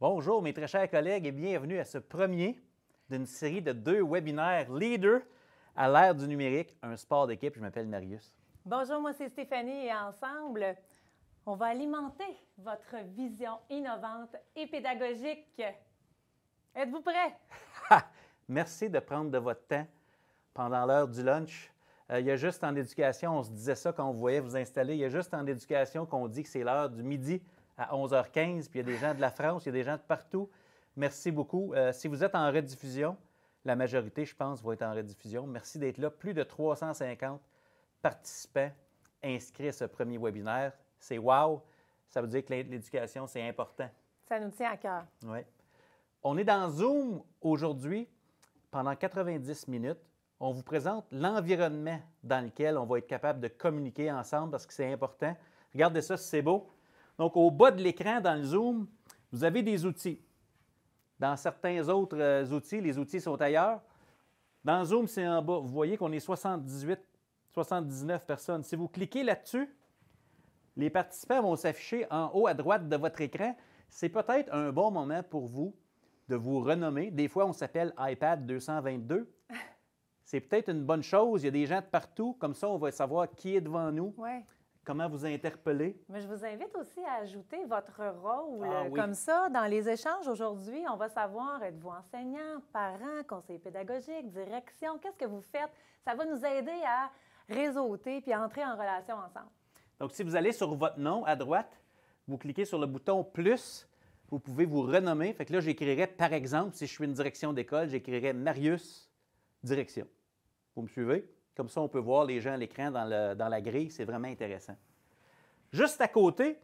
Bonjour mes très chers collègues et bienvenue à ce premier d'une série de deux webinaires Leader à l'ère du numérique, un sport d'équipe. Je m'appelle Marius. Bonjour, moi c'est Stéphanie et ensemble, on va alimenter votre vision innovante et pédagogique. Êtes-vous prêts? Merci de prendre de votre temps pendant l'heure du lunch. Euh, il y a juste en éducation, on se disait ça quand on voyait vous installer, il y a juste en éducation qu'on dit que c'est l'heure du midi à 11h15, puis il y a des gens de la France, il y a des gens de partout. Merci beaucoup. Euh, si vous êtes en rediffusion, la majorité, je pense, va être en rediffusion. Merci d'être là. Plus de 350 participants inscrits à ce premier webinaire. C'est wow! Ça veut dire que l'éducation, c'est important. Ça nous tient à cœur. Oui. On est dans Zoom aujourd'hui pendant 90 minutes. On vous présente l'environnement dans lequel on va être capable de communiquer ensemble parce que c'est important. Regardez ça, c'est beau. Donc, au bas de l'écran, dans le Zoom, vous avez des outils. Dans certains autres euh, outils, les outils sont ailleurs. Dans Zoom, c'est en bas. Vous voyez qu'on est 78, 79 personnes. Si vous cliquez là-dessus, les participants vont s'afficher en haut à droite de votre écran. C'est peut-être un bon moment pour vous de vous renommer. Des fois, on s'appelle iPad 222. C'est peut-être une bonne chose. Il y a des gens de partout. Comme ça, on va savoir qui est devant nous comment vous interpeller. Mais je vous invite aussi à ajouter votre rôle. Ah euh, comme ça, dans les échanges aujourd'hui, on va savoir, êtes-vous enseignant, parent, conseiller pédagogique, direction, qu'est-ce que vous faites? Ça va nous aider à réseauter puis à entrer en relation ensemble. Donc, si vous allez sur votre nom à droite, vous cliquez sur le bouton Plus, vous pouvez vous renommer. Fait que là, j'écrirais, par exemple, si je suis une direction d'école, j'écrirais Marius Direction. Vous me suivez? Comme ça, on peut voir les gens à l'écran dans, la grille. C'est vraiment intéressant. Juste à côté,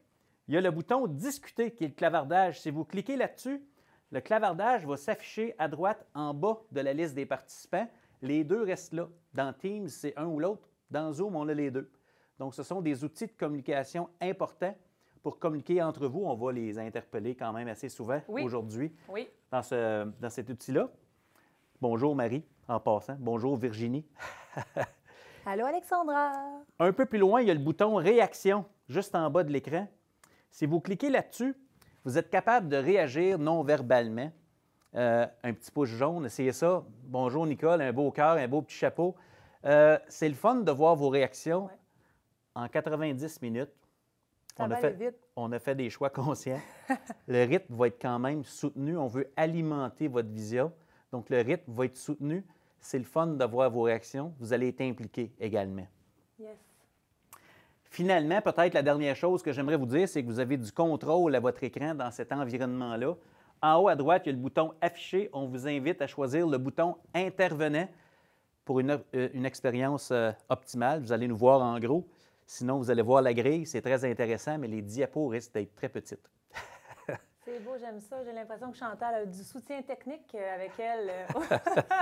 il y a le bouton Discuter qui est le clavardage. Si vous cliquez là-dessus, le clavardage va s'afficher à droite en bas de la liste des participants. Les deux restent là. Dans Teams, c'est un ou l'autre. Dans Zoom, on a les deux. Donc, ce sont des outils de communication importants pour communiquer entre vous. On va les interpeller quand même assez souvent aujourd'hui dans, dans cet outil-là. Bonjour Marie, en passant. Bonjour Virginie. Allô Alexandra. Un peu plus loin, il y a le bouton Réaction, juste en bas de l'écran. Si vous cliquez là-dessus, vous êtes capable de réagir non verbalement. Euh, un petit pouce jaune, essayez ça. Bonjour Nicole, un beau cœur, un beau petit chapeau. Euh, c'est le fun de voir vos réactions. En 90 minutes, ça on, a vite. on a fait des choix conscients. le rythme va être quand même soutenu. On veut alimenter votre vision. Donc, le rythme va être soutenu. C'est le fun d'avoir vos réactions. Vous allez être impliqué également. Yes. Finalement, peut-être la dernière chose que j'aimerais vous dire, c'est que vous avez du contrôle à votre écran dans cet environnement-là. En haut à droite, il y a le bouton Afficher. On vous invite à choisir le bouton Intervenant pour une, euh, expérience euh, optimale. Vous allez nous voir en gros. Sinon, vous allez voir la grille. C'est très intéressant, mais les diapos risquent d'être très petites. C'est beau, j'aime ça. J'ai l'impression que Chantal a du soutien technique euh, avec elle euh,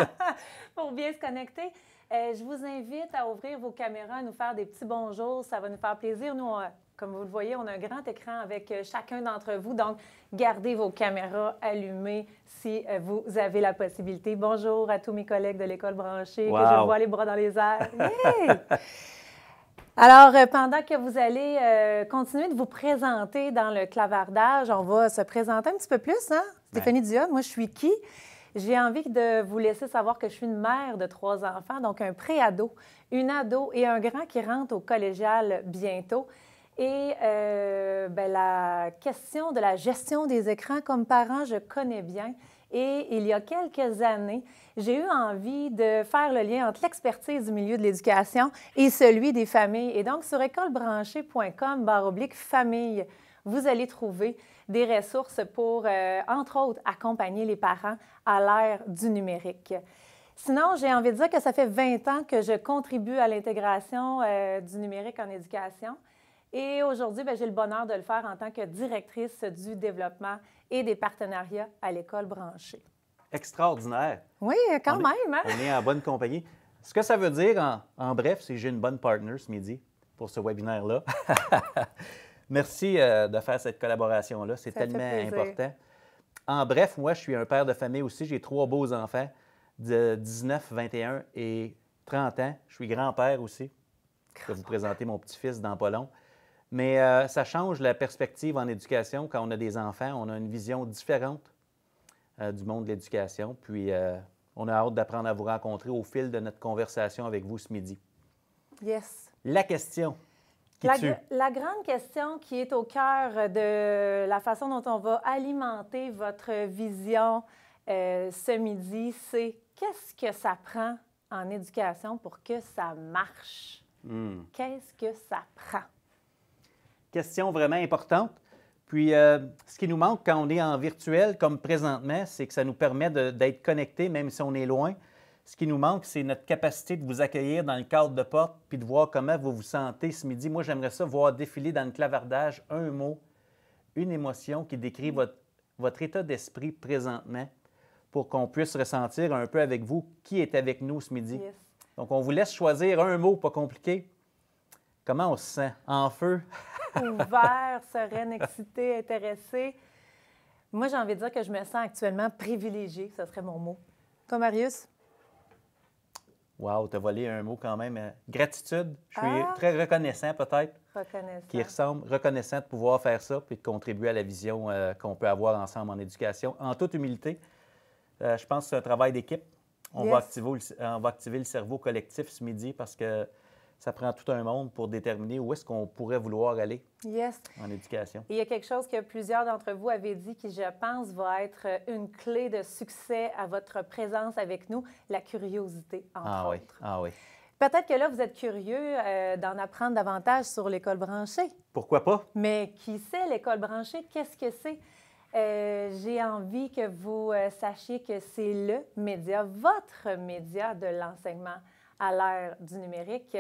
pour bien se connecter. Euh, je vous invite à ouvrir vos caméras, à nous faire des petits bonjours. Ça va nous faire plaisir. Nous, comme vous le voyez, on a un grand écran avec chacun d'entre vous. Donc, gardez vos caméras allumées si vous avez la possibilité. Bonjour à tous mes collègues de l'école branchée, que je vois les bras dans les airs. Alors, euh, pendant que vous allez euh, continuer de vous présenter dans le clavardage, on va se présenter un petit peu plus, hein? Stéphanie moi, je suis qui? J'ai envie de vous laisser savoir que je suis une mère de trois enfants, donc un pré-ado, une ado et un grand qui rentre au collégial bientôt. Et euh, ben, la question de la gestion des écrans comme parent, je connais bien. Et il y a quelques années, j'ai eu envie de faire le lien entre l'expertise du milieu de l'éducation et celui des familles. Et donc, sur écolebranchée.com, barre oblique famille, vous allez trouver des ressources pour, euh, entre autres, accompagner les parents à l'ère du numérique. Sinon, j'ai envie de dire que ça fait 20 ans que je contribue à l'intégration euh, du numérique en éducation. Et aujourd'hui, ben, j'ai le bonheur de le faire en tant que directrice du développement et des partenariats à l'école branchée. Extraordinaire. Oui, quand même. Hein? On est en bonne compagnie. Ce que ça veut dire, en, bref, c'est j'ai une bonne partner ce midi pour ce webinaire-là. Merci euh, de faire cette collaboration-là. C'est tellement important. En bref, moi, je suis un père de famille aussi. J'ai trois beaux enfants de 19, 21 et 30 ans. Je suis grand-père aussi. Je vais vous présenter mon petit-fils dans pas mais euh, ça change la perspective en éducation. Quand on a des enfants, on a une vision différente euh, du monde de l'éducation. Puis, euh, on a hâte d'apprendre à vous rencontrer au fil de notre conversation avec vous ce midi. Yes. La question. la, grande question qui est au cœur de la façon dont on va alimenter votre vision ce midi, c'est qu'est-ce que ça prend en éducation pour que ça marche? Hmm. Qu'est-ce que ça prend? question vraiment importante. Puis, euh, ce qui nous manque quand on est en virtuel, comme présentement, c'est que ça nous permet d'être connectés, même si on est loin. Ce qui nous manque, c'est notre capacité de vous accueillir dans le cadre de porte, puis de voir comment vous vous sentez ce midi. Moi, j'aimerais ça voir défiler dans le clavardage un mot, une émotion qui décrit mm. votre, votre état d'esprit présentement pour qu'on puisse ressentir un peu avec vous qui est avec nous ce midi. Donc, on vous laisse choisir un mot pas compliqué Comment on se sent? En feu? Ouvert, sereine, excité, intéressé. Moi, j'ai envie de dire que je me sens actuellement privilégiée, ce serait mon mot. Toi, Marius? Wow, t'as volé un mot quand même. Hein. Gratitude. Je suis ah! très reconnaissant, peut-être. Reconnaissant. Qui ressemble, reconnaissant de pouvoir faire ça puis de contribuer à la vision euh, qu'on peut avoir ensemble en éducation. En toute humilité, euh, je pense que c'est un travail d'équipe. On, va activer, on va activer le cerveau collectif ce midi parce que ça prend tout un monde pour déterminer où est-ce qu'on pourrait vouloir aller yes. en éducation. il y a quelque chose que plusieurs d'entre vous avez dit qui, je pense, va être une clé de succès à votre présence avec nous, la curiosité, entre ah Oui. Ah oui. Peut-être que là, vous êtes curieux euh, d'en apprendre davantage sur l'école branchée. Pourquoi pas? Mais qui c'est l'école branchée? Qu'est-ce que c'est? Euh, j'ai envie que vous euh, sachiez que c'est le média, votre média de l'enseignement à l'ère du numérique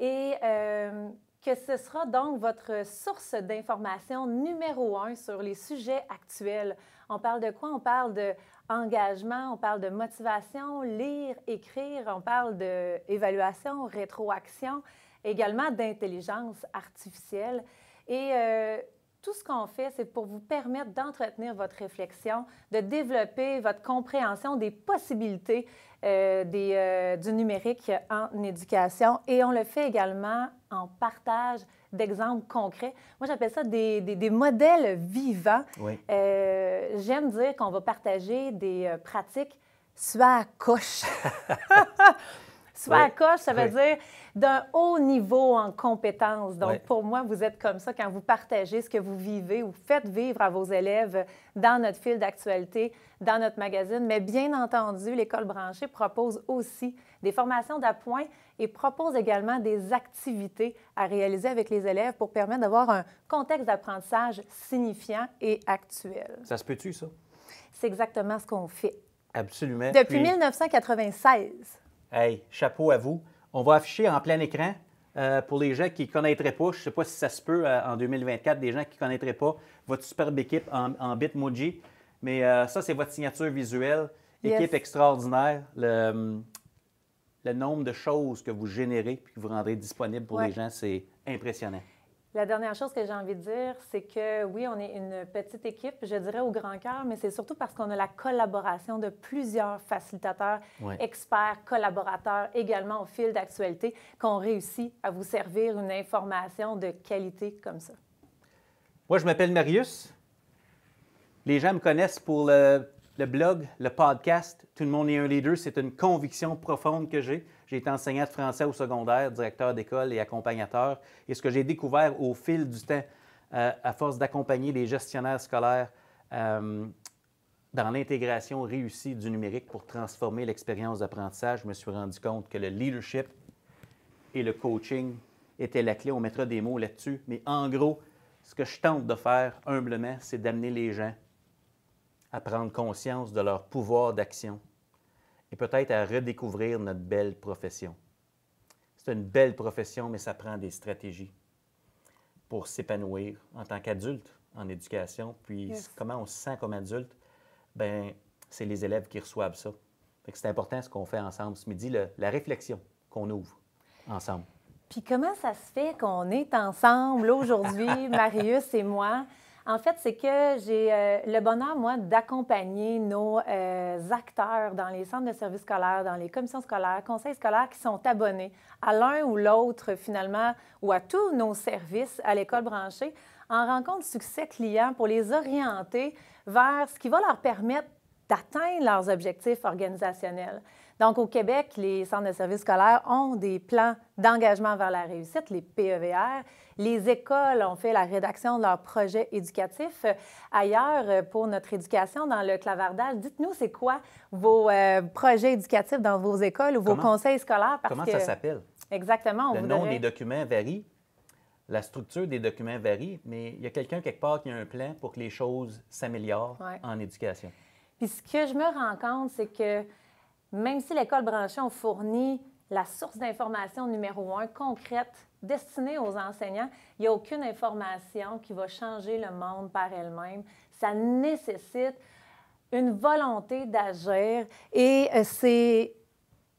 et euh, que ce sera donc votre source d'information numéro un sur les sujets actuels. On parle de quoi? On parle de engagement, on parle de motivation, lire, écrire, on parle d'évaluation, rétroaction, également d'intelligence artificielle. Et euh, tout ce qu'on fait, c'est pour vous permettre d'entretenir votre réflexion, de développer votre compréhension des possibilités euh, euh, du numérique en éducation. Et on le fait également en partage d'exemples concrets. Moi, j'appelle ça des, modèles vivants. Euh, j'aime dire qu'on va partager des pratiques soit à coche. coche, ça veut dire d'un haut niveau en compétences. Donc, pour moi, vous êtes comme ça quand vous partagez ce que vous vivez ou faites vivre à vos élèves dans notre fil d'actualité, dans notre magazine. Mais bien entendu, l'école branchée propose aussi des formations d'appoint et propose également des activités à réaliser avec les élèves pour permettre d'avoir un contexte d'apprentissage signifiant et actuel. Ça se peut-tu, ça? C'est exactement ce qu'on fait. Absolument. Depuis 1996. Hey, chapeau à vous. On va afficher en plein écran euh, pour les gens qui ne connaîtraient pas. Je ne sais pas si ça se peut euh, en 2024, des gens qui ne connaîtraient pas votre superbe équipe en, Bitmoji. Mais euh, ça, c'est votre signature visuelle. Équipe extraordinaire. Le, le nombre de choses que vous générez et que vous rendrez disponible pour les gens, c'est impressionnant. La dernière chose que j'ai envie de dire, c'est que oui, on est une petite équipe, je dirais au grand cœur, mais c'est surtout parce qu'on a la collaboration de plusieurs facilitateurs, experts, collaborateurs également au fil d'actualité, qu'on réussit à vous servir une information de qualité comme ça. Moi, je m'appelle Marius. Les gens me connaissent pour le le blog, le podcast, tout le monde est un leader, c'est une conviction profonde que j'ai. J'ai été enseignant de français au secondaire, directeur d'école et accompagnateur. Et ce que j'ai découvert au fil du temps, euh, à force d'accompagner les gestionnaires scolaires euh, dans l'intégration réussie du numérique pour transformer l'expérience d'apprentissage, je me suis rendu compte que le leadership et le coaching étaient la clé. On mettra des mots là-dessus. Mais en gros, ce que je tente de faire humblement, c'est d'amener les gens à prendre conscience de leur pouvoir d'action et peut-être à redécouvrir notre belle profession. C'est une belle profession, mais ça prend des stratégies pour s'épanouir en tant qu'adulte en éducation. Puis comment on se sent comme adulte, ben c'est les élèves qui reçoivent ça. C'est important ce qu'on fait ensemble ce midi, la réflexion qu'on ouvre ensemble. Puis comment ça se fait qu'on est ensemble aujourd'hui, Marius et moi? En fait, c'est que j'ai euh, le bonheur, moi, d'accompagner nos euh, acteurs dans les centres de services scolaires, dans les commissions scolaires, conseils scolaires qui sont abonnés à l'un ou l'autre, finalement, ou à tous nos services à l'école branchée, en rencontre succès client pour les orienter vers ce qui va leur permettre d'atteindre leurs objectifs organisationnels. Donc, au Québec, les centres de services scolaires ont des plans d'engagement vers la réussite, les PEVR. Les écoles ont fait la rédaction de leurs projets éducatifs. Ailleurs, pour notre éducation, dans le clavardage, dites-nous, c'est quoi vos euh, projets éducatifs dans vos écoles ou vos conseils scolaires? comment ça s'appelle? Exactement. le nom des documents varie, la structure des documents varie, mais il y a quelqu'un quelque part qui a un plan pour que les choses s'améliorent en éducation. Puis ce que je me rends compte, c'est que même si l'école branchée, ont fournit la source d'information numéro un concrète destinée aux enseignants, il n'y a aucune information qui va changer le monde par elle-même. Ça nécessite une volonté d'agir et euh, c'est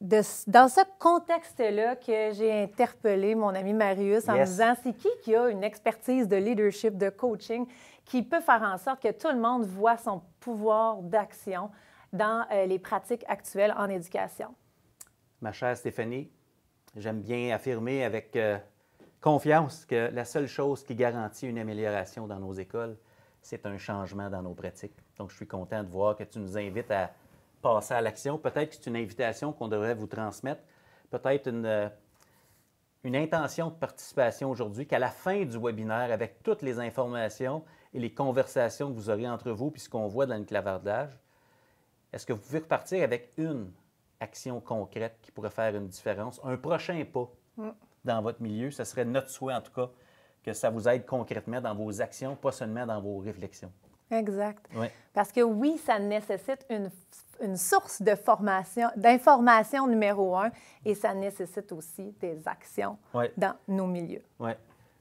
dans ce contexte-là que j'ai interpellé mon ami Marius en me disant, c'est qui qui a une expertise de leadership, de coaching, qui peut faire en sorte que tout le monde voit son pouvoir d'action dans euh, les pratiques actuelles en éducation. Ma chère Stéphanie, j'aime bien affirmer avec euh, confiance que la seule chose qui garantit une amélioration dans nos écoles, c'est un changement dans nos pratiques. Donc, je suis content de voir que tu nous invites à passer à l'action. Peut-être que c'est une invitation qu'on devrait vous transmettre, peut-être une, euh, une intention de participation aujourd'hui, qu'à la fin du webinaire, avec toutes les informations et les conversations que vous aurez entre vous, puisqu'on ce qu'on voit dans le clavardage, est-ce que vous pouvez repartir avec une action concrète qui pourrait faire une différence, un prochain pas mm. dans votre milieu? Ce serait notre souhait, en tout cas, que ça vous aide concrètement dans vos actions, pas seulement dans vos réflexions. Exact. Parce que oui, ça nécessite une, source de formation, d'information numéro un, et ça nécessite aussi des actions dans nos milieux. Oui.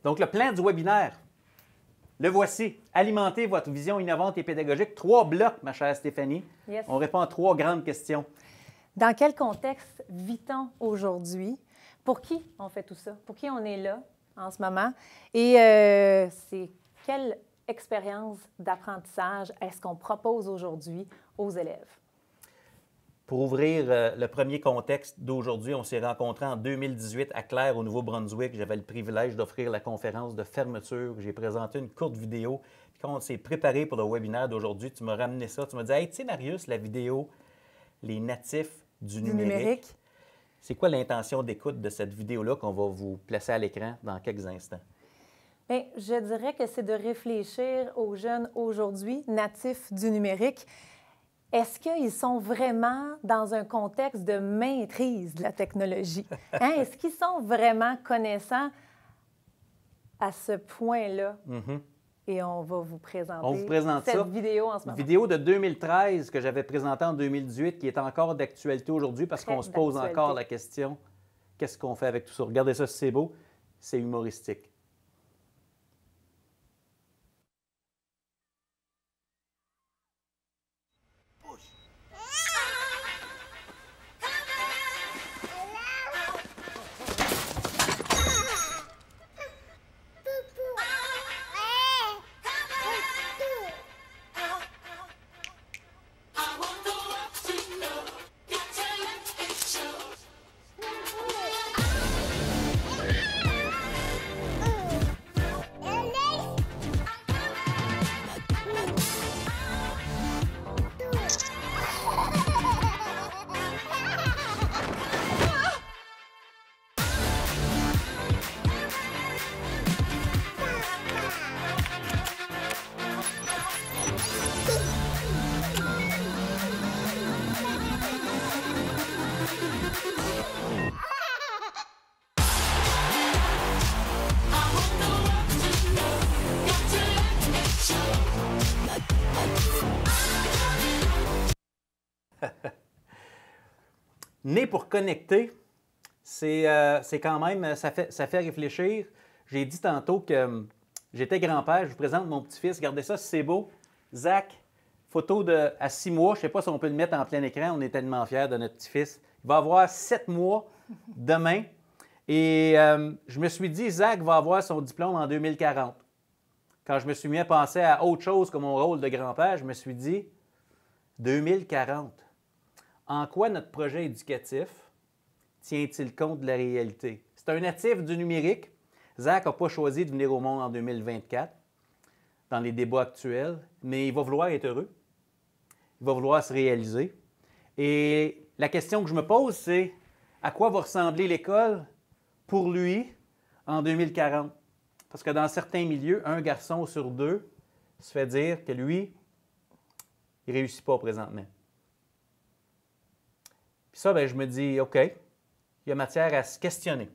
Donc, le plan du webinaire, le voici. Alimenter votre vision innovante et pédagogique. Trois blocs, ma chère Stéphanie. On répond à trois grandes questions. Dans quel contexte vit-on aujourd'hui? Pour qui on fait tout ça? Pour qui on est là en ce moment? Et euh, c'est quelle expérience d'apprentissage est-ce qu'on propose aujourd'hui aux élèves? Pour ouvrir euh, le premier contexte d'aujourd'hui, on s'est rencontrés en 2018 à Claire, au Nouveau-Brunswick. J'avais le privilège d'offrir la conférence de fermeture. J'ai présenté une courte vidéo. quand on s'est préparé pour le webinaire d'aujourd'hui, tu m'as ramené ça. Tu m'as dit Hey, tu sais, Marius, la vidéo, les natifs du, numérique. C'est quoi l'intention d'écoute de cette vidéo-là qu'on va vous placer à l'écran dans quelques instants? Bien, je dirais que c'est de réfléchir aux jeunes aujourd'hui, natifs du numérique est-ce qu'ils sont vraiment dans un contexte de maîtrise de la technologie? Hein? est-ce qu'ils sont vraiment connaissants à ce point-là? Mm-hmm. Et on va vous présenter cette vidéo en ce moment. Vidéo de 2013 que j'avais présentée en 2018 qui est encore d'actualité aujourd'hui parce qu'on se pose encore la question qu'est-ce qu'on fait avec tout ça? Regardez ça, c'est beau, c'est humoristique. connecter, euh, c'est quand même, euh, ça fait, ça fait réfléchir. J'ai dit tantôt que euh, j'étais grand-père, je vous présente mon petit-fils, regardez ça, c'est beau. Zach, photo de à six mois, je ne sais pas si on peut le mettre en plein écran, on est tellement fiers de notre petit-fils. Il va avoir sept mois demain. Et je me suis dit, Zach va avoir son diplôme en 2040. Quand je me suis mis à penser à autre chose que mon rôle de grand-père, je me suis dit, 2040 en quoi notre projet éducatif tient-il compte de la réalité? C'est un natif du numérique. Zach n'a pas choisi de venir au monde en 2024 dans les débats actuels, mais il va vouloir être heureux. Il va vouloir se réaliser. Et la question que je me pose, c'est à quoi va ressembler l'école pour lui en 2040? Parce que dans certains milieux, un garçon sur deux se fait dire que lui, il ne réussit pas présentement. Puis ça, bien, je me dis, OK, il y a matière à se questionner.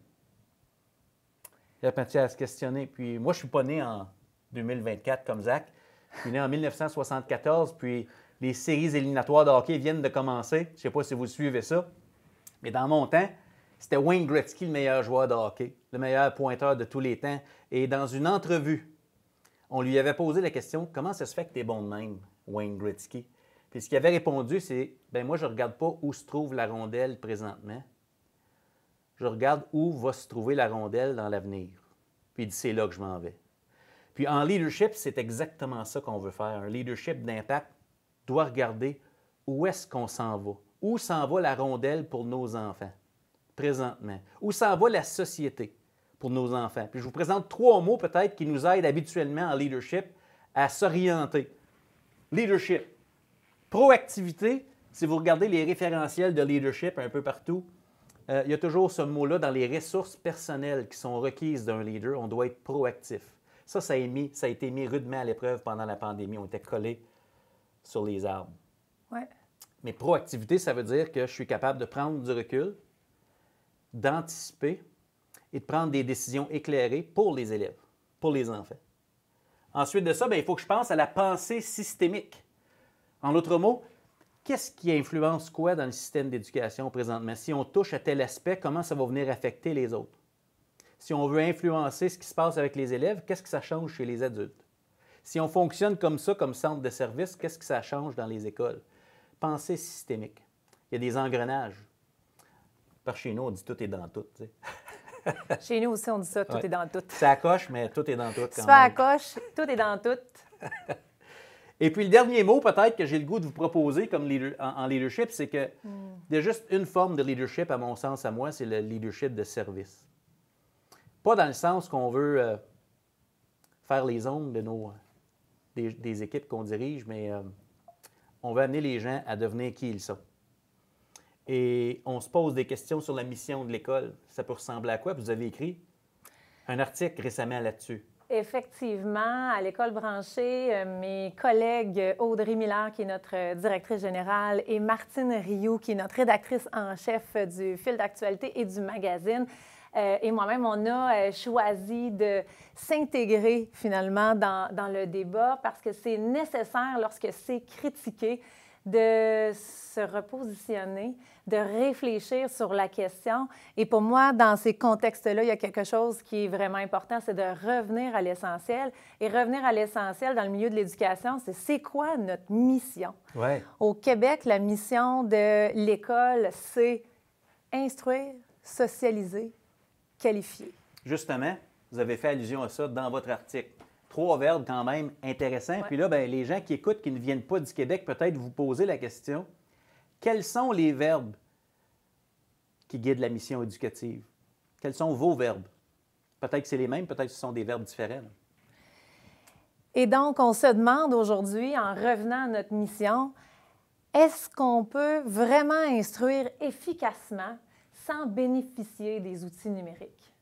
Il y a matière à se questionner. Puis moi, je ne suis pas né en 2024 comme Zach. Je suis né en 1974, puis les séries éliminatoires de hockey viennent de commencer. Je ne sais pas si vous suivez ça. Mais dans mon temps, c'était Wayne Gretzky, le meilleur joueur de hockey, le meilleur pointeur de tous les temps. Et dans une entrevue, on lui avait posé la question Comment ça se fait que tu es bon de même, Wayne Gretzky puis ce qu'il avait répondu, c'est ben moi, je ne regarde pas où se trouve la rondelle présentement. Je regarde où va se trouver la rondelle dans l'avenir. Puis il dit c'est là que je m'en vais. Puis en leadership, c'est exactement ça qu'on veut faire. Un leadership d'impact doit regarder où est-ce qu'on s'en va. Où s'en va la rondelle pour nos enfants présentement? Où s'en va la société pour nos enfants? Puis je vous présente trois mots peut-être qui nous aident habituellement en leadership à s'orienter. Leadership, Proactivité, si vous regardez les référentiels de leadership un peu partout, euh, il y a toujours ce mot-là dans les ressources personnelles qui sont requises d'un leader. On doit être proactif. Ça, ça a, été mis rudement à l'épreuve pendant la pandémie. On était collés sur les arbres. Mais proactivité, ça veut dire que je suis capable de prendre du recul, d'anticiper et de prendre des décisions éclairées pour les élèves, pour les enfants. Ensuite de ça, ben, il faut que je pense à la pensée systémique. En d'autres mots, qu'est-ce qui influence quoi dans le système d'éducation présentement? Si on touche à tel aspect, comment ça va venir affecter les autres? Si on veut influencer ce qui se passe avec les élèves, qu'est-ce que ça change chez les adultes? Si on fonctionne comme ça, comme centre de service, qu'est-ce que ça change dans les écoles? Pensée systémique. Il y a des engrenages. Par chez nous, on dit tout est dans tout. Chez nous aussi, on dit ça, tout est dans tout. Ça coche, mais tout est dans tout. ça coche, tout est dans tout. Et puis le dernier mot, peut-être, que j'ai le goût de vous proposer comme en, leadership, c'est que il y a juste une forme de leadership, à mon sens, à moi, c'est le leadership de service. Pas dans le sens qu'on veut euh, faire les ondes de nos, des, équipes qu'on dirige, mais euh, on veut amener les gens à devenir qui ils sont. Et on se pose des questions sur la mission de l'école. Ça peut ressembler à quoi? Vous avez écrit un article récemment là-dessus. Effectivement, à l'école branchée, euh, mes collègues Audrey Miller, qui est notre euh, directrice générale, et Martine Rioux, qui est notre rédactrice en chef euh, du fil d'actualité et du magazine, et moi-même, on a choisi de s'intégrer finalement dans, le débat parce que c'est nécessaire lorsque c'est critiqué de se repositionner, de réfléchir sur la question. Et pour moi, dans ces contextes-là, il y a quelque chose qui est vraiment important, c'est de revenir à l'essentiel. Et revenir à l'essentiel dans le milieu de l'éducation, c'est c'est quoi notre mission? Au Québec, la mission de l'école, c'est instruire, socialiser, qualifier. Justement, vous avez fait allusion à ça dans votre article trois verbes quand même intéressants. Puis là, bien, les gens qui écoutent, qui ne viennent pas du Québec, peut-être vous poser la question quels sont les verbes qui guident la mission éducative Quels sont vos verbes Peut-être que c'est les mêmes, peut-être que ce sont des verbes différents. Et donc, on se demande aujourd'hui, en revenant à notre mission, est-ce qu'on peut vraiment instruire efficacement sans bénéficier des outils numériques?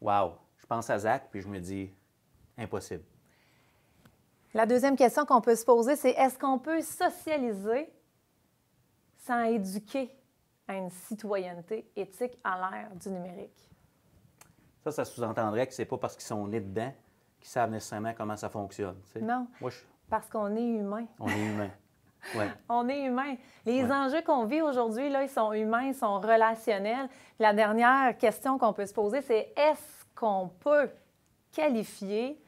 Wow! Je pense à Zach, puis je me dis, impossible. La deuxième question qu'on peut se poser, c'est est-ce qu'on peut socialiser sans éduquer à une citoyenneté éthique à l'ère du numérique? Ça, ça sous-entendrait que c'est pas parce qu'ils sont nés dedans qu'ils savent nécessairement comment ça fonctionne. Non, parce qu'on est humain. On est humain. Ouais. On est humain. Les enjeux qu'on vit aujourd'hui, là, ils sont humains, ils sont relationnels. La dernière question qu'on peut se poser, c'est est-ce qu'on peut qualifier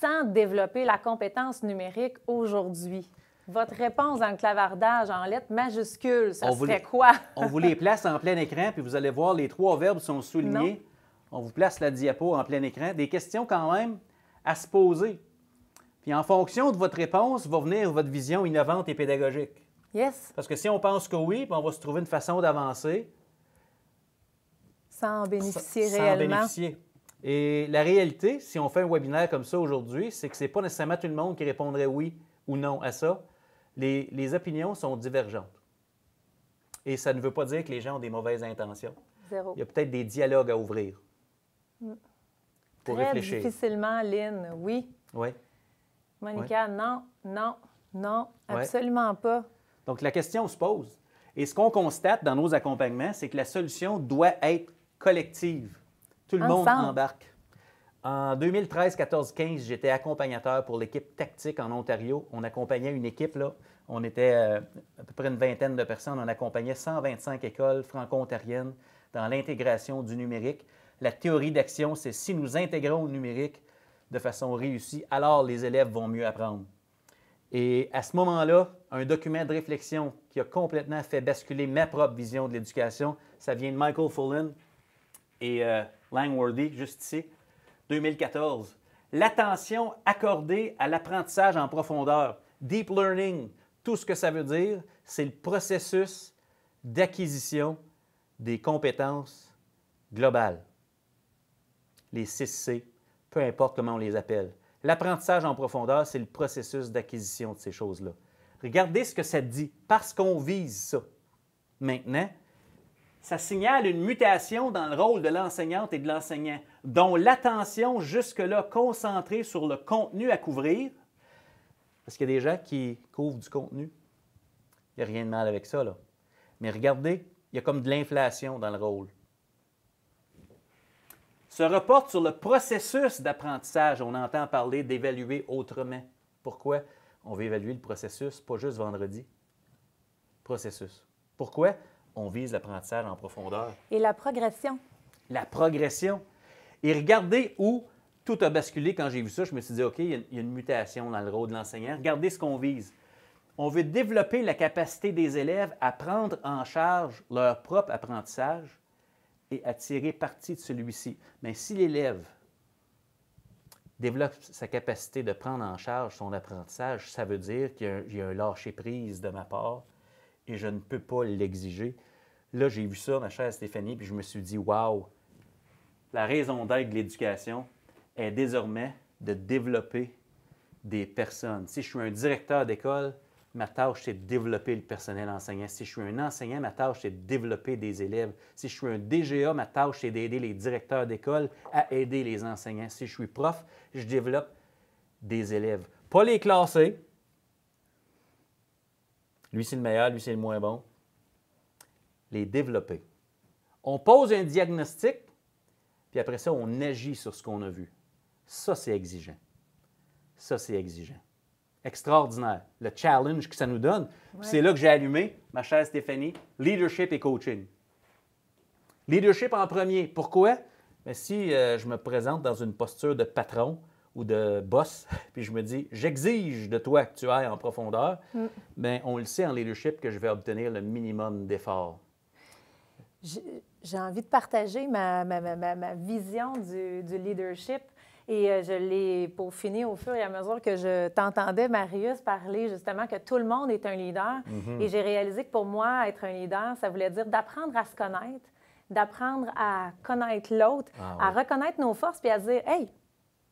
sans développer la compétence numérique aujourd'hui? Votre réponse dans clavardage en lettres majuscules, ça serait quoi? on vous les place en plein écran, puis vous allez voir, les trois verbes sont soulignés. On vous place la diapo en plein écran. Des questions quand même à se poser. Puis en fonction de votre réponse, va venir votre vision innovante et pédagogique. Yes. Parce que si on pense que oui, on va se trouver une façon d'avancer. Sans en bénéficier réellement. Sans bénéficier. Et la réalité, si on fait un webinaire comme ça aujourd'hui, c'est que ce n'est pas nécessairement tout le monde qui répondrait oui ou non à ça. Les, opinions sont divergentes. Et ça ne veut pas dire que les gens ont des mauvaises intentions. Zéro. Il y a peut-être des dialogues à ouvrir. Mm. Pour Très réfléchir. difficilement, Lynn, oui. Monica, non, non, non, absolument pas. Donc la question se pose. Et ce qu'on constate dans nos accompagnements, c'est que la solution doit être collective. Tout le monde embarque. En 2013, 14, 15, j'étais accompagnateur pour l'équipe tactique en Ontario. On accompagnait une équipe, là. On était euh, à peu près une vingtaine de personnes. On accompagnait 125 écoles franco-ontariennes dans l'intégration du numérique. La théorie d'action, c'est si nous intégrons le numérique de façon réussie, alors les élèves vont mieux apprendre. Et à ce moment-là, un document de réflexion qui a complètement fait basculer ma propre vision de l'éducation, ça vient de Michael Fullen Et euh, Langworthy, juste ici, 2014. L'attention accordée à l'apprentissage en profondeur, deep learning, tout ce que ça veut dire, c'est le processus d'acquisition des compétences globales. Les 6C, peu importe comment on les appelle. L'apprentissage en profondeur, c'est le processus d'acquisition de ces choses-là. Regardez ce que ça dit, parce qu'on vise ça. Maintenant, ça signale une mutation dans le rôle de l'enseignante et de l'enseignant, dont l'attention jusque-là concentrée sur le contenu à couvrir, parce qu'il y a des gens qui couvrent du contenu. Il n'y a rien de mal avec ça, là. Mais regardez, il y a comme de l'inflation dans le rôle. Se reporte sur le processus d'apprentissage. On entend parler d'évaluer autrement. Pourquoi? On veut évaluer le processus, pas juste vendredi. Processus. Pourquoi? on vise l'apprentissage en profondeur. Et la progression. La progression. Et regardez où tout a basculé quand j'ai vu ça. Je me suis dit, OK, il y, a une mutation dans le rôle de l'enseignant. Regardez ce qu'on vise. On veut développer la capacité des élèves à prendre en charge leur propre apprentissage et à tirer parti de celui-ci. Mais si l'élève développe sa capacité de prendre en charge son apprentissage, ça veut dire qu'il y, a un lâcher-prise de ma part et je ne peux pas l'exiger. Là, j'ai vu ça, ma chère Stéphanie, puis je me suis dit, waouh, la raison d'être de l'éducation est désormais de développer des personnes. Si je suis un directeur d'école, ma tâche, c'est de développer le personnel enseignant. Si je suis un enseignant, ma tâche, c'est de développer des élèves. Si je suis un DGA, ma tâche, c'est d'aider les directeurs d'école à aider les enseignants. Si je suis prof, je développe des élèves. Pas les classer, lui, c'est le meilleur, lui, c'est le moins bon. Les développer. On pose un diagnostic, puis après ça, on agit sur ce qu'on a vu. Ça, c'est exigeant. Ça, c'est exigeant. Extraordinaire. Le challenge que ça nous donne. C'est là que j'ai allumé, ma chère Stéphanie, leadership et coaching. Leadership en premier. Pourquoi? Mais ben, si euh, je me présente dans une posture de patron, ou de boss, puis je me dis, j'exige de toi que tu ailles en profondeur, mm. mais on le sait en leadership que je vais obtenir le minimum d'efforts. J'ai envie de partager ma, ma, ma, ma vision du, du, leadership et euh, je l'ai finir au fur et à mesure que je t'entendais, Marius, parler justement que tout le monde est un leader. Mm-hmm. Et j'ai réalisé que pour moi, être un leader, ça voulait dire d'apprendre à se connaître, d'apprendre à connaître l'autre, ah à reconnaître nos forces, puis à dire, hey,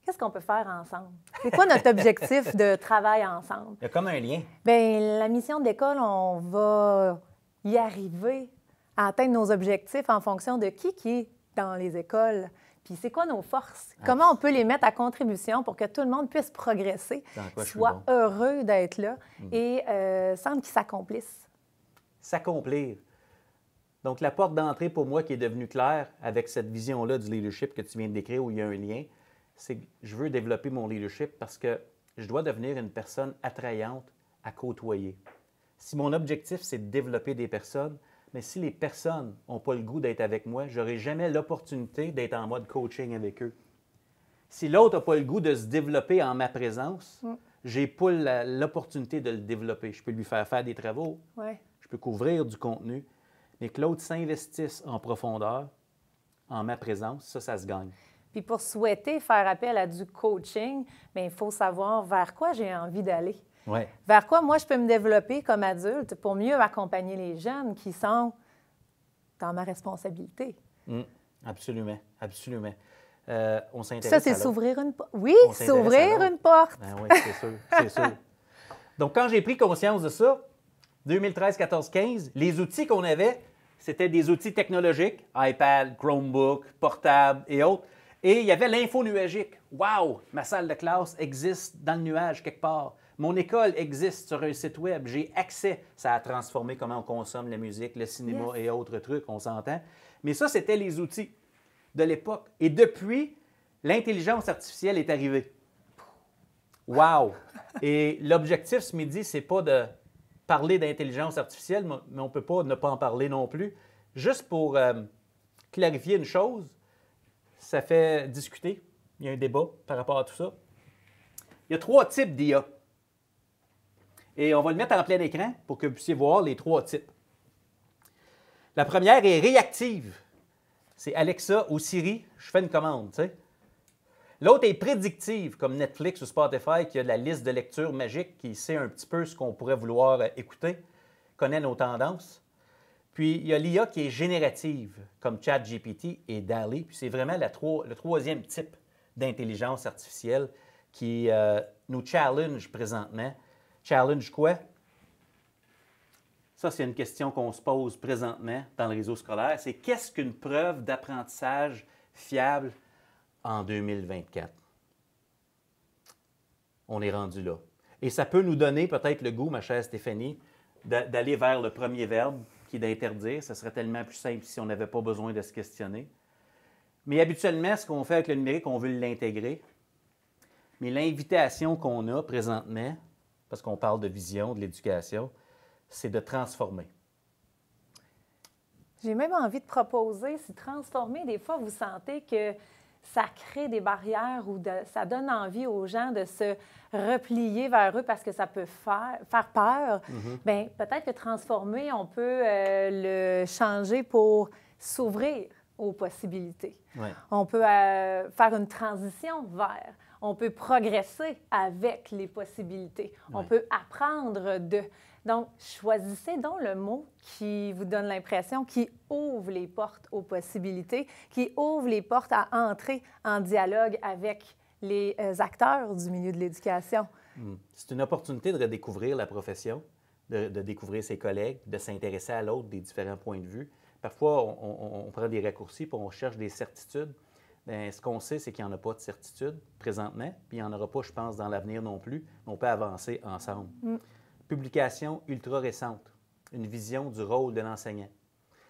qu'est-ce qu'on peut faire ensemble? C'est quoi notre objectif de travail ensemble? Il y a comme un lien. Bien, la mission d'école, on va y arriver à atteindre nos objectifs en fonction de qui qui est dans les écoles. Puis c'est quoi nos forces? Ah. Comment on peut les mettre à contribution pour que tout le monde puisse progresser, soit heureux d'être là mm. et euh, semble qu'ils s'accomplissent? S'accomplir. Donc la porte d'entrée pour moi qui est devenue claire avec cette vision-là du leadership que tu viens de décrire où il y a un lien, c'est que je veux développer mon leadership parce que je dois devenir une personne attrayante à côtoyer. Si mon objectif, c'est de développer des personnes, mais si les personnes n'ont pas le goût d'être avec moi, je n'aurai jamais l'opportunité d'être en mode coaching avec eux. Si l'autre n'a pas le goût de se développer en ma présence, mm. je n'ai pas l'opportunité de le développer. Je peux lui faire faire des travaux, je peux couvrir du contenu, mais que l'autre s'investisse en profondeur, en ma présence, ça, ça se gagne. Puis pour souhaiter faire appel à du coaching, bien, il faut savoir vers quoi j'ai envie d'aller. Vers quoi moi je peux me développer comme adulte pour mieux accompagner les jeunes qui sont dans ma responsabilité. Mm. Absolument, absolument. Euh, on s'intéresse. Ça, c'est s'ouvrir une porte. Oui, s'ouvrir une porte. Ben oui, c'est sûr, Donc, quand j'ai pris conscience de ça, 2013, 14, 15, les outils qu'on avait, c'était des outils technologiques, iPad, Chromebook, portable et autres. Et il y avait l'info nuagique. Wow, ma salle de classe existe dans le nuage quelque part. Mon école existe sur un site web. J'ai accès. Ça a transformé comment on consomme la musique, le cinéma et autres trucs, on s'entend. Mais ça, c'était les outils de l'époque. Et depuis, l'intelligence artificielle est arrivée. Wow! Et l'objectif ce midi, c'est pas de parler d'intelligence artificielle, mais on peut pas ne pas en parler non plus. Juste pour euh, clarifier une chose, ça fait discuter. Il y a un débat par rapport à tout ça. Il y a trois types d'IA. Et on va le mettre en plein écran pour que vous puissiez voir les trois types. La première est réactive. C'est Alexa ou Siri, je fais une commande, tu sais. L'autre est prédictive, comme Netflix ou Spotify, qui a de la liste de lecture magique, qui sait un petit peu ce qu'on pourrait vouloir écouter, connaît nos tendances. Puis il y a l'IA qui est générative, comme ChatGPT et DALI. Puis c'est vraiment le troisième type d'intelligence artificielle qui euh, nous challenge présentement. Challenge quoi? Ça, c'est une question qu'on se pose présentement dans le réseau scolaire. C'est qu'est-ce qu'une preuve d'apprentissage fiable en 2024? On est rendu là. Et ça peut nous donner peut-être le goût, ma chère Stéphanie, d'aller vers le premier verbe, qui d'interdire. Ce serait tellement plus simple si on n'avait pas besoin de se questionner. Mais habituellement, ce qu'on fait avec le numérique, on veut l'intégrer. Mais l'invitation qu'on a présentement, parce qu'on parle de vision, de l'éducation, c'est de transformer. J'ai même envie de proposer, si transformer, des fois, vous sentez que ça crée des barrières ou ça donne envie aux gens de se replier vers eux parce que ça peut faire, faire peur, mais mhm. ben, peut-être que transformer, on peut euh, le changer pour s'ouvrir aux possibilités. On peut euh, faire une transition vers. On peut progresser avec les possibilités. On peut apprendre de. Donc, choisissez donc le mot qui vous donne l'impression, qui ouvre les portes aux possibilités, qui ouvre les portes à entrer en dialogue avec les euh, acteurs du milieu de l'éducation. Hmm. C'est une opportunité de redécouvrir la profession, de, découvrir ses collègues, de s'intéresser à l'autre des différents points de vue. Parfois, on, on, prend des raccourcis pour on cherche des certitudes. Bien, ce qu'on sait, c'est qu'il n'y en a pas de certitude présentement, puis il n'y en aura pas, je pense, dans l'avenir non plus. On peut avancer ensemble. Hmm publication ultra récente, une vision du rôle de l'enseignant.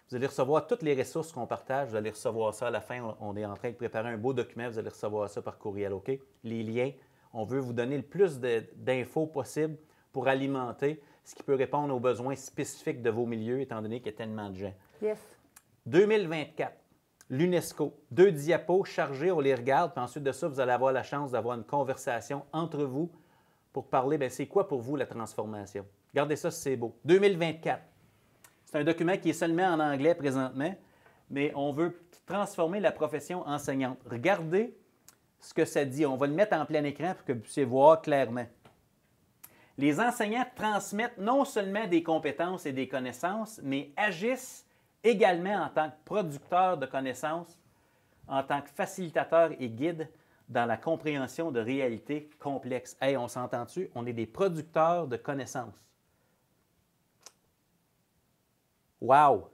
Vous allez recevoir toutes les ressources qu'on partage. Vous allez recevoir ça à la fin. On est en train de préparer un beau document. Vous allez recevoir ça par courriel, OK? Les liens. On veut vous donner le plus d'infos possible pour alimenter ce qui peut répondre aux besoins spécifiques de vos milieux, étant donné qu'il y a tellement de gens. Yes. 2024, l'UNESCO. Deux diapos chargés, on les regarde, puis ensuite de ça, vous allez avoir la chance d'avoir une conversation entre vous pour parler, ben, c'est quoi pour vous la transformation? Regardez ça, c'est beau. 2024. C'est un document qui est seulement en anglais présentement, mais on veut transformer la profession enseignante. Regardez ce que ça dit. On va le mettre en plein écran pour que vous puissiez voir clairement. Les enseignants transmettent non seulement des compétences et des connaissances, mais agissent également en tant que producteurs de connaissances, en tant que facilitateurs et guides, dans la compréhension de réalités complexes. Hey, on s'entend-tu? On est des producteurs de connaissances. Wow!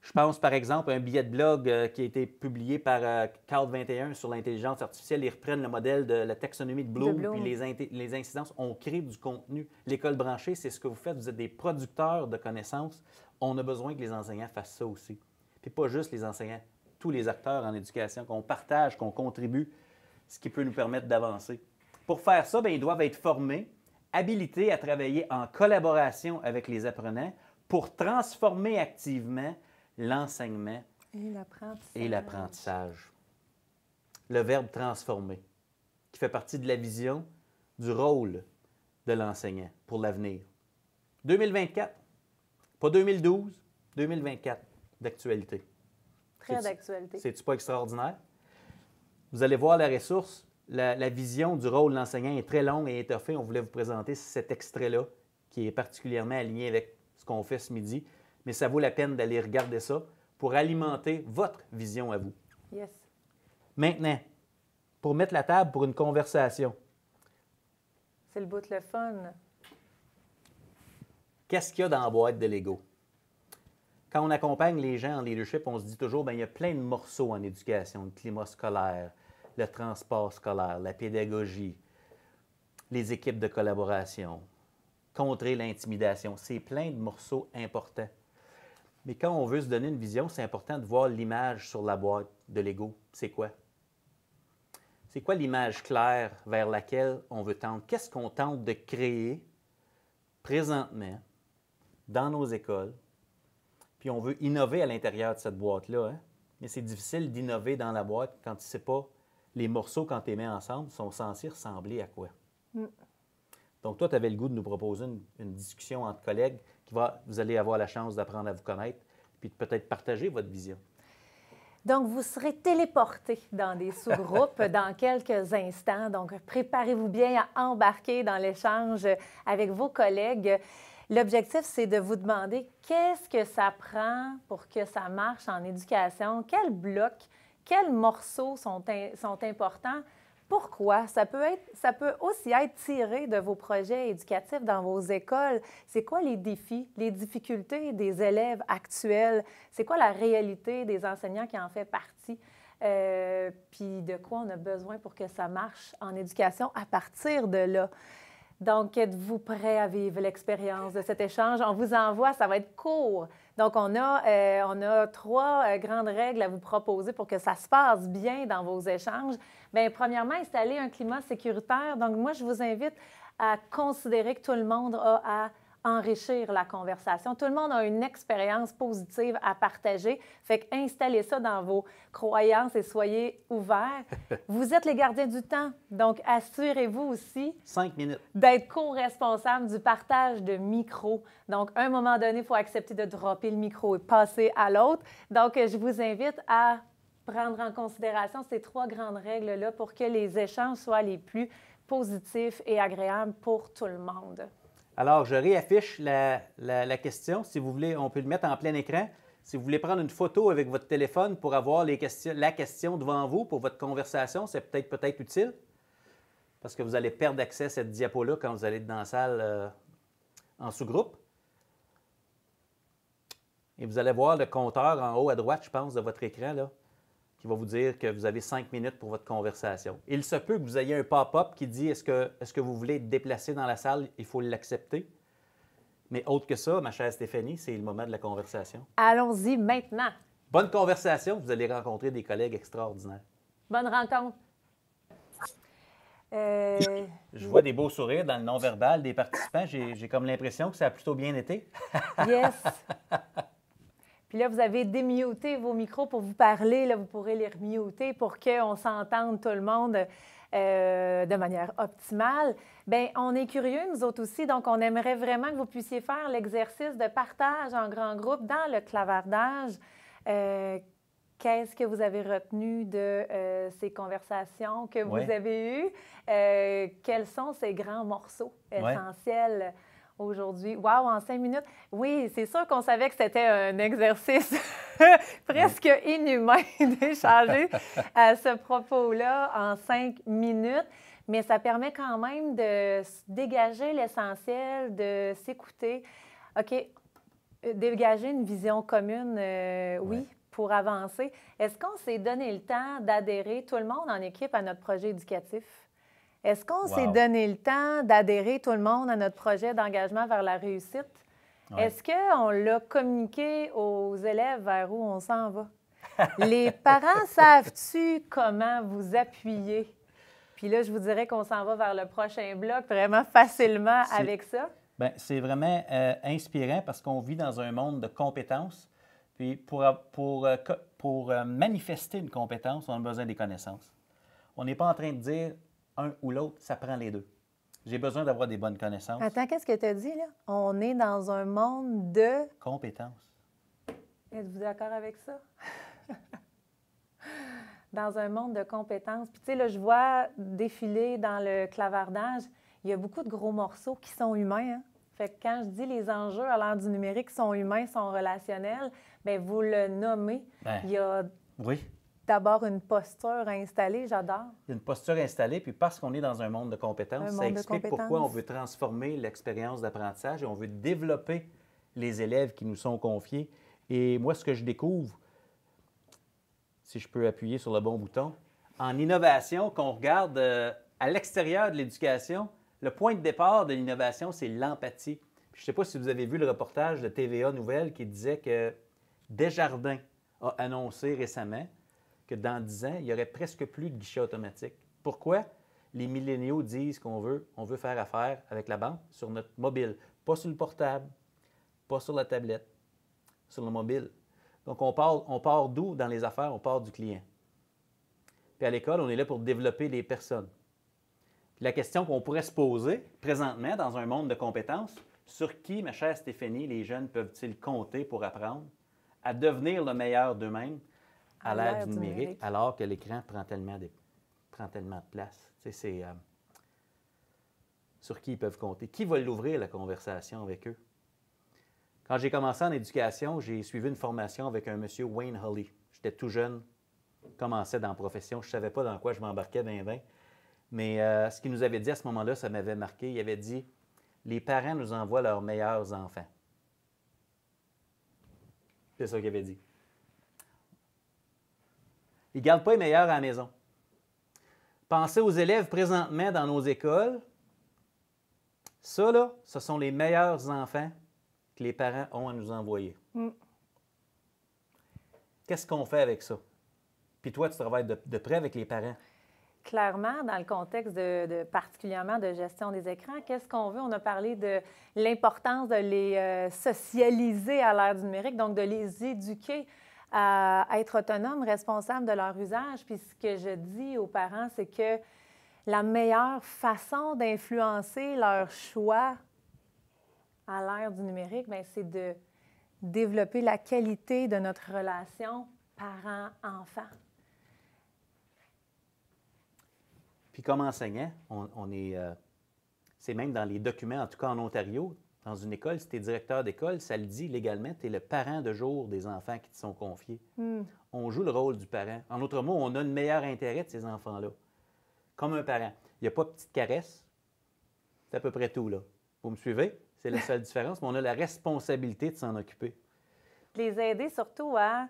Je pense par exemple à un billet de blog euh, qui a été publié par euh, 21 sur l'intelligence artificielle. Ils reprennent le modèle de la taxonomie de Bloom, puis les, les, incidences. On crée du contenu. L'école branchée, c'est ce que vous faites. Vous êtes des producteurs de connaissances. On a besoin que les enseignants fassent ça aussi. Puis pas juste les enseignants, tous les acteurs en éducation, qu'on partage, qu'on contribue, ce qui peut nous permettre d'avancer. Pour faire ça, ben, ils doivent être formés, habilités à travailler en collaboration avec les apprenants pour transformer activement l'enseignement et l'apprentissage. Le verbe transformer, qui fait partie de la vision du rôle de l'enseignant pour l'avenir. 2024, pas 2012, 2024 d'actualité. Très d'actualité. C'est-tu pas extraordinaire? Vous allez voir la ressource. La, vision du rôle de l'enseignant est très longue et étoffée. On voulait vous présenter cet extrait-là qui est particulièrement aligné avec ce qu'on fait ce midi. Mais ça vaut la peine d'aller regarder ça pour alimenter votre vision à vous. Yes. Maintenant, pour mettre la table pour une conversation. C'est le bout de le fun. Qu'est-ce qu'il y a dans la boîte de Lego? Quand on accompagne les gens en leadership, on se dit toujours, ben il y a plein de morceaux en éducation, le climat scolaire, le transport scolaire, la pédagogie, les équipes de collaboration, contrer l'intimidation. C'est plein de morceaux importants. Mais quand on veut se donner une vision, c'est important de voir l'image sur la boîte de l'ego. C'est quoi? C'est quoi l'image claire vers laquelle on veut tendre? Qu'est-ce qu'on tente de créer présentement dans nos écoles, puis on veut innover à l'intérieur de cette boîte-là. Hein. Mais c'est difficile d'innover dans la boîte quand tu ne sais pas les morceaux, quand tu les mets ensemble, sont censés ressembler à quoi. Mm. Donc, toi, tu avais le goût de nous proposer une, discussion entre collègues qui va, vous allez avoir la chance d'apprendre à vous connaître puis peut-être partager votre vision. Donc, vous serez téléporté dans des sous-groupes dans quelques instants. Donc, préparez-vous bien à embarquer dans l'échange avec vos collègues. L'objectif, c'est de vous demander qu'est-ce que ça prend pour que ça marche en éducation, quels blocs, quels morceaux sont, sont importants, pourquoi. Ça peut, être, ça peut aussi être tiré de vos projets éducatifs dans vos écoles. C'est quoi les défis, les difficultés des élèves actuels? C'est quoi la réalité des enseignants qui en fait partie? Euh, puis de quoi on a besoin pour que ça marche en éducation à partir de là. Donc, êtes-vous prêt à vivre l'expérience de cet échange? On vous envoie, ça va être court. Donc, on a, euh, on a trois euh, grandes règles à vous proposer pour que ça se passe bien dans vos échanges. Bien, premièrement, installer un climat sécuritaire. Donc, moi, je vous invite à considérer que tout le monde a à enrichir la conversation. Tout le monde a une expérience positive à partager. Fait installez ça dans vos croyances et soyez ouverts. vous êtes les gardiens du temps, donc assurez-vous aussi Cinq minutes. d'être co-responsable du partage de micros. Donc, à un moment donné, il faut accepter de dropper le micro et passer à l'autre. Donc, je vous invite à prendre en considération ces trois grandes règles-là pour que les échanges soient les plus positifs et agréables pour tout le monde. Alors, je réaffiche la, question. Si vous voulez, on peut le mettre en plein écran. Si vous voulez prendre une photo avec votre téléphone pour avoir la question devant vous pour votre conversation, c'est peut-être peut-être utile parce que vous allez perdre accès à cette diapo-là quand vous allez dans la salle euh, en sous-groupe. Et vous allez voir le compteur en haut à droite, je pense, de votre écran. Là qui va vous dire que vous avez cinq minutes pour votre conversation. Il se peut que vous ayez un pop-up qui dit est-ce que, est -ce que vous voulez être déplacé dans la salle Il faut l'accepter. Mais autre que ça, ma chère Stéphanie, c'est le moment de la conversation. Allons-y maintenant. Bonne conversation. Vous allez rencontrer des collègues extraordinaires. Bonne rencontre. Euh, Je vois des beaux sourires dans le non-verbal des participants. J'ai comme l'impression que ça a plutôt bien été. yes. Puis là, vous avez démuté vos micros pour vous parler. Là, vous pourrez les remuter pour qu'on s'entende tout le monde euh, de manière optimale. Bien, on est curieux, nous autres aussi. Donc, on aimerait vraiment que vous puissiez faire l'exercice de partage en grand groupe dans le clavardage. Euh, qu'est-ce que vous avez retenu de euh, ces conversations que vous avez eues? quels sont ces grands morceaux essentiels? aujourd'hui. Wow, en cinq minutes. Oui, c'est sûr qu'on savait que c'était un exercice presque inhumain d'échanger à ce propos-là en cinq minutes, mais ça permet quand même de dégager l'essentiel, de s'écouter. OK, euh, dégager une vision commune, euh, oui, pour avancer. Est-ce qu'on s'est donné le temps d'adhérer tout le monde en équipe à notre projet éducatif? Est-ce qu'on s'est donné le temps d'adhérer tout le monde à notre projet d'engagement vers la réussite? Est-ce qu'on l'a communiqué aux élèves vers où on s'en va? Les parents savent-tu comment vous appuyer? Puis là, je vous dirais qu'on s'en va vers le prochain bloc vraiment facilement avec ça. Bien, c'est vraiment euh, inspirant parce qu'on vit dans un monde de compétences. Puis pour, pour, euh, pour euh, manifester une compétence, on a besoin des connaissances. On n'est pas en train de dire un ou l'autre, ça prend les deux. J'ai besoin d'avoir des bonnes connaissances. Attends, qu'est-ce que tu as dit, là? On est dans un monde de... Compétences. Êtes-vous d'accord avec ça? dans un monde de compétences. Puis, tu sais, là, je vois défiler dans le clavardage, il y a beaucoup de gros morceaux qui sont humains. Hein. Fait que quand je dis les enjeux à l'heure du numérique sont humains, sont relationnels, bien, vous le nommez. Ben, il y a... Oui d'abord une posture installée, j'adore. Une posture installée, puis parce qu'on est dans un monde de compétences, ça explique pourquoi on veut transformer l'expérience d'apprentissage et on veut développer les élèves qui nous sont confiés. Et moi, ce que je découvre, si je peux appuyer sur le bon bouton, en innovation qu'on regarde euh, à l'extérieur de l'éducation, le point de départ de l'innovation, c'est l'empathie. Je ne sais pas si vous avez vu le reportage de TVA Nouvelle qui disait que Desjardins a annoncé récemment que dans dix ans, il n'y aurait presque plus de guichets automatiques. Pourquoi? Les milléniaux disent qu'on veut, on veut faire affaire avec la banque sur notre mobile, pas sur le portable, pas sur la tablette, sur le mobile. Donc, on part, on part d'où dans les affaires? On part du client. Puis à l'école, on est là pour développer les personnes. la question qu'on pourrait se poser présentement dans un monde de compétences, sur qui, ma chère Stéphanie, les jeunes peuvent-ils compter pour apprendre à devenir le meilleur d'eux-mêmes à l'ère du, numérique, alors que l'écran prend tellement de, de place. c'est euh, sur qui ils peuvent compter. Qui va l'ouvrir, la conversation avec eux? Quand j'ai commencé en éducation, j'ai suivi une formation avec un monsieur Wayne Holly. J'étais tout jeune, commençais dans la profession, je ne savais pas dans quoi je m'embarquais ben Mais euh, ce qu'il nous avait dit à ce moment-là, ça m'avait marqué. Il avait dit Les parents nous envoient leurs meilleurs enfants. C'est ça qu'il avait dit. Ils ne gardent pas les meilleurs à la maison. Pensez aux élèves présentement dans nos écoles. Ça, là, ce sont les meilleurs enfants que les parents ont à nous envoyer. Mm. Qu'est-ce qu'on fait avec ça? Puis toi, tu travailles de, près avec les parents. Clairement, dans le contexte de, particulièrement de gestion des écrans, qu'est-ce qu'on veut? On a parlé de l'importance de les euh, socialiser à l'ère du numérique, donc de les éduquer à, être autonomes, responsables de leur usage. Puis ce que je dis aux parents, c'est que la meilleure façon d'influencer leur choix à l'ère du numérique, ben, c'est de développer la qualité de notre relation parent-enfant. Puis comme enseignant, on, est... Euh, c'est même dans les documents, en tout cas en Ontario, dans une école, si tu es directeur d'école, ça le dit légalement, tu es le parent de jour des enfants qui te sont confiés. Hmm. On joue le rôle du parent. En d'autres mots, on a le meilleur intérêt de ces enfants-là, comme un parent. Il n'y a pas de petite caresse. C'est à peu près tout, là. Vous me suivez? C'est la seule différence, mais on a la responsabilité de s'en occuper. les aider surtout à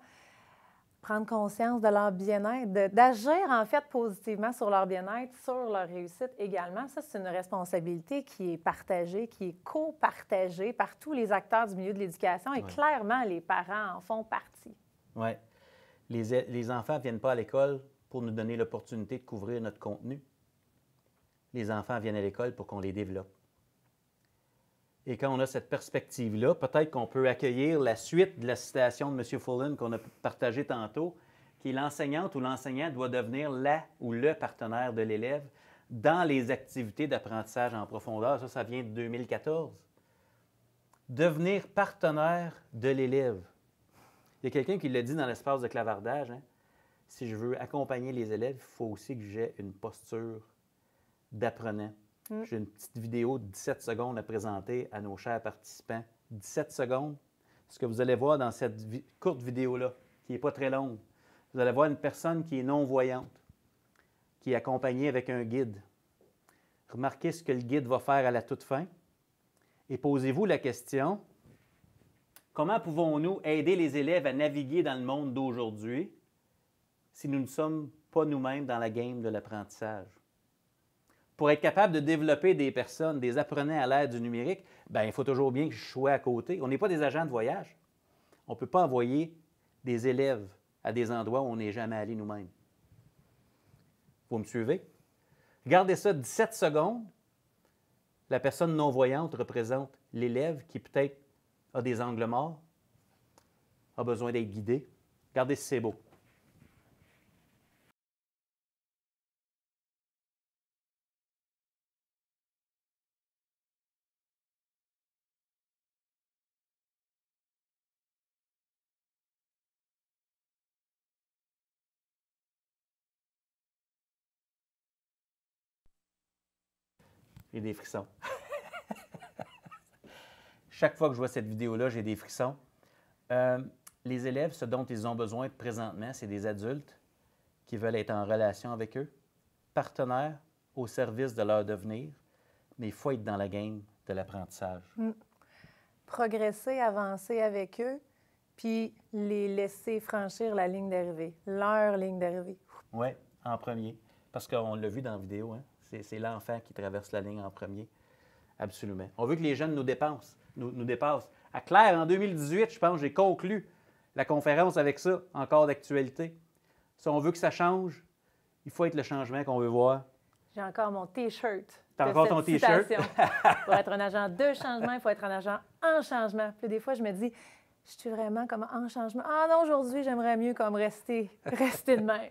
prendre conscience de leur bien-être, d'agir en fait positivement sur leur bien-être, sur leur réussite également. Ça, c'est une responsabilité qui est partagée, qui est co par tous les acteurs du milieu de l'éducation et clairement, les parents en font partie. Oui. Les, e, les enfants ne viennent pas à l'école pour nous donner l'opportunité de couvrir notre contenu. Les enfants viennent à l'école pour qu'on les développe. Et quand on a cette perspective-là, peut-être qu'on peut accueillir la suite de la citation de M. Follin qu'on a partagée tantôt, qui est l'enseignante ou l'enseignant doit devenir la ou le partenaire de l'élève dans les activités d'apprentissage en profondeur. Ça, ça vient de 2014. Devenir partenaire de l'élève. Il y a quelqu'un qui l'a dit dans l'espace de clavardage. Hein. Si je veux accompagner les élèves, il faut aussi que j'ai une posture d'apprenant. Mm. J'ai une petite vidéo de 17 secondes à présenter à nos chers participants. 17 secondes, ce que vous allez voir dans cette courte vidéo-là, qui n'est pas très longue, vous allez voir une personne qui est non-voyante, qui est accompagnée avec un guide. Remarquez ce que le guide va faire à la toute fin et posez-vous la question, comment pouvons-nous aider les élèves à naviguer dans le monde d'aujourd'hui si nous ne sommes pas nous-mêmes dans la game de l'apprentissage? pour être capable de développer des personnes, des apprenants à l'aide du numérique, bien, il faut toujours bien que je sois à côté. On n'est pas des agents de voyage. On ne peut pas envoyer des élèves à des endroits où on n'est jamais allé nous-mêmes. Vous me suivez? Regardez ça 17 secondes. La personne non-voyante représente l'élève qui peut-être a des angles morts, a besoin d'être guidé. Regardez si c'est beau. J'ai des frissons. Chaque fois que je vois cette vidéo-là, j'ai des frissons. Euh, les élèves, ce dont ils ont besoin présentement, c'est des adultes qui veulent être en relation avec eux, partenaires au service de leur devenir, mais il faut être dans la game de l'apprentissage. Mm. Progresser, avancer avec eux, puis les laisser franchir la ligne d'arrivée, leur ligne d'arrivée. Oui, en premier. Parce qu'on l'a vu dans la vidéo, hein? C'est l'enfant qui traverse la ligne en premier. Absolument. On veut que les jeunes nous, dépensent, nous, dépassent. À Claire, en 2018, je pense, j'ai conclu la conférence avec ça, encore d'actualité. Si on veut que ça change, il faut être le changement qu'on veut voir. J'ai encore mon T-shirt. T'as encore ton T-shirt? pour être un agent de changement, il faut être un agent en changement. Puis des fois, je me dis, je suis vraiment comme en changement. Ah non, aujourd'hui, j'aimerais mieux comme rester, rester de même.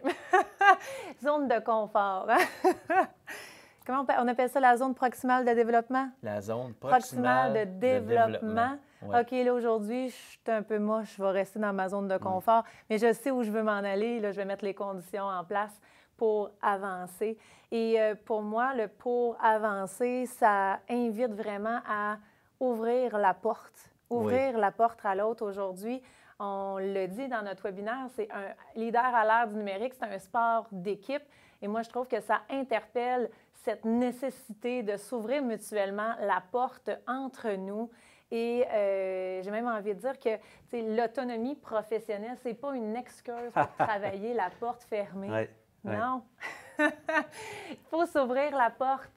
zone de confort. Hein. Comment on appelle ça la zone proximale de développement? La zone proximale, de développement. OK, là, aujourd'hui, je suis un peu moche, je vais rester dans ma zone de confort, mais je sais où je veux m'en aller. Là, je vais mettre les conditions en place pour avancer. Et euh, pour moi, le pour avancer, ça invite vraiment à ouvrir la porte ouvrir la porte à l'autre aujourd'hui. On le dit dans notre webinaire, c'est un leader à l'ère du numérique, c'est un sport d'équipe. Et moi, je trouve que ça interpelle cette nécessité de s'ouvrir mutuellement la porte entre nous. Et euh, j'ai même envie de dire que l'autonomie professionnelle, ce n'est pas une excuse pour travailler la porte fermée. Non. Il faut s'ouvrir la porte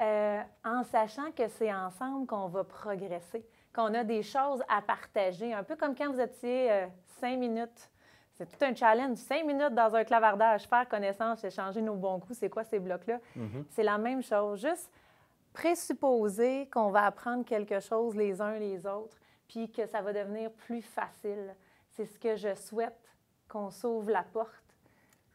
euh, en sachant que c'est ensemble qu'on va progresser qu'on a des choses à partager, un peu comme quand vous étiez euh, cinq minutes. C'est tout un challenge. Cinq minutes dans un clavardage, faire connaissance, échanger nos bons coups, c'est quoi ces blocs-là? Mm-hmm. C'est la même chose. Juste présupposer qu'on va apprendre quelque chose les uns les autres, puis que ça va devenir plus facile. C'est ce que je souhaite, qu'on s'ouvre la porte,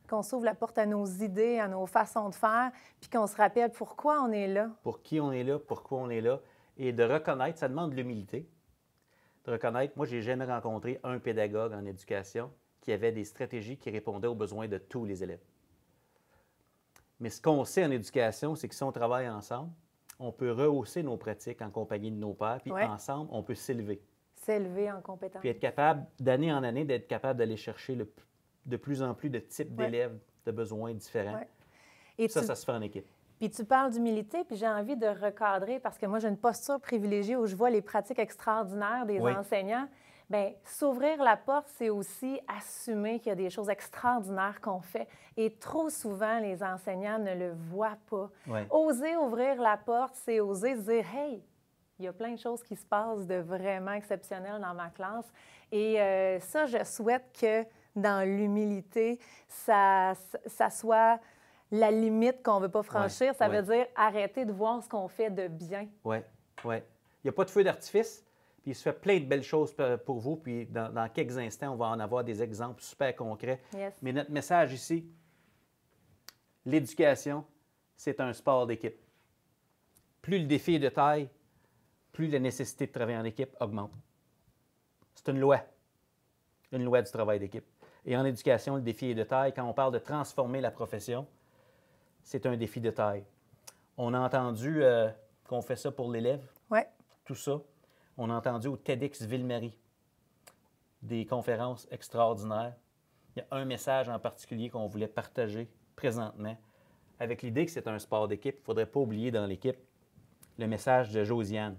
qu'on s'ouvre la porte à nos idées, à nos façons de faire, puis qu'on se rappelle pourquoi on est là. Pour qui on est là, pourquoi on est là et de reconnaître, ça demande de l'humilité, de reconnaître, moi, j'ai jamais rencontré un pédagogue en éducation qui avait des stratégies qui répondaient aux besoins de tous les élèves. Mais ce qu'on sait en éducation, c'est que si on travaille ensemble, on peut rehausser nos pratiques en compagnie de nos pairs, puis ensemble, on peut s'élever. S'élever en compétence. Puis être capable, d'année en année, d'être capable d'aller chercher le, de plus en plus de types d'élèves, de besoins différents. Et ça, ça se fait en équipe. Puis tu parles d'humilité, puis j'ai envie de recadrer parce que moi, j'ai une posture privilégiée où je vois les pratiques extraordinaires des enseignants. Bien, s'ouvrir la porte, c'est aussi assumer qu'il y a des choses extraordinaires qu'on fait. Et trop souvent, les enseignants ne le voient pas. Oser ouvrir la porte, c'est oser dire Hey, il y a plein de choses qui se passent de vraiment exceptionnelles dans ma classe. Et euh, ça, je souhaite que dans l'humilité, ça, ça soit la limite qu'on ne veut pas franchir. ça veut dire arrêter de voir ce qu'on fait de bien. Oui, oui. Il n'y a pas de feu d'artifice. Puis il se fait plein de belles choses pour vous. Puis dans, quelques instants, on va en avoir des exemples super concrets. Mais notre message ici, l'éducation, c'est un sport d'équipe. Plus le défi est de taille, plus la nécessité de travailler en équipe augmente. C'est une loi, une loi du travail d'équipe. Et en éducation, le défi est de taille. Quand on parle de transformer la profession, c'est un défi de taille. On a entendu euh, qu'on fait ça pour l'élève. Oui. Tout ça. On a entendu au TEDx ville des conférences extraordinaires. Il y a un message en particulier qu'on voulait partager présentement avec l'idée que c'est un sport d'équipe. Il ne faudrait pas oublier dans l'équipe le message de Josiane.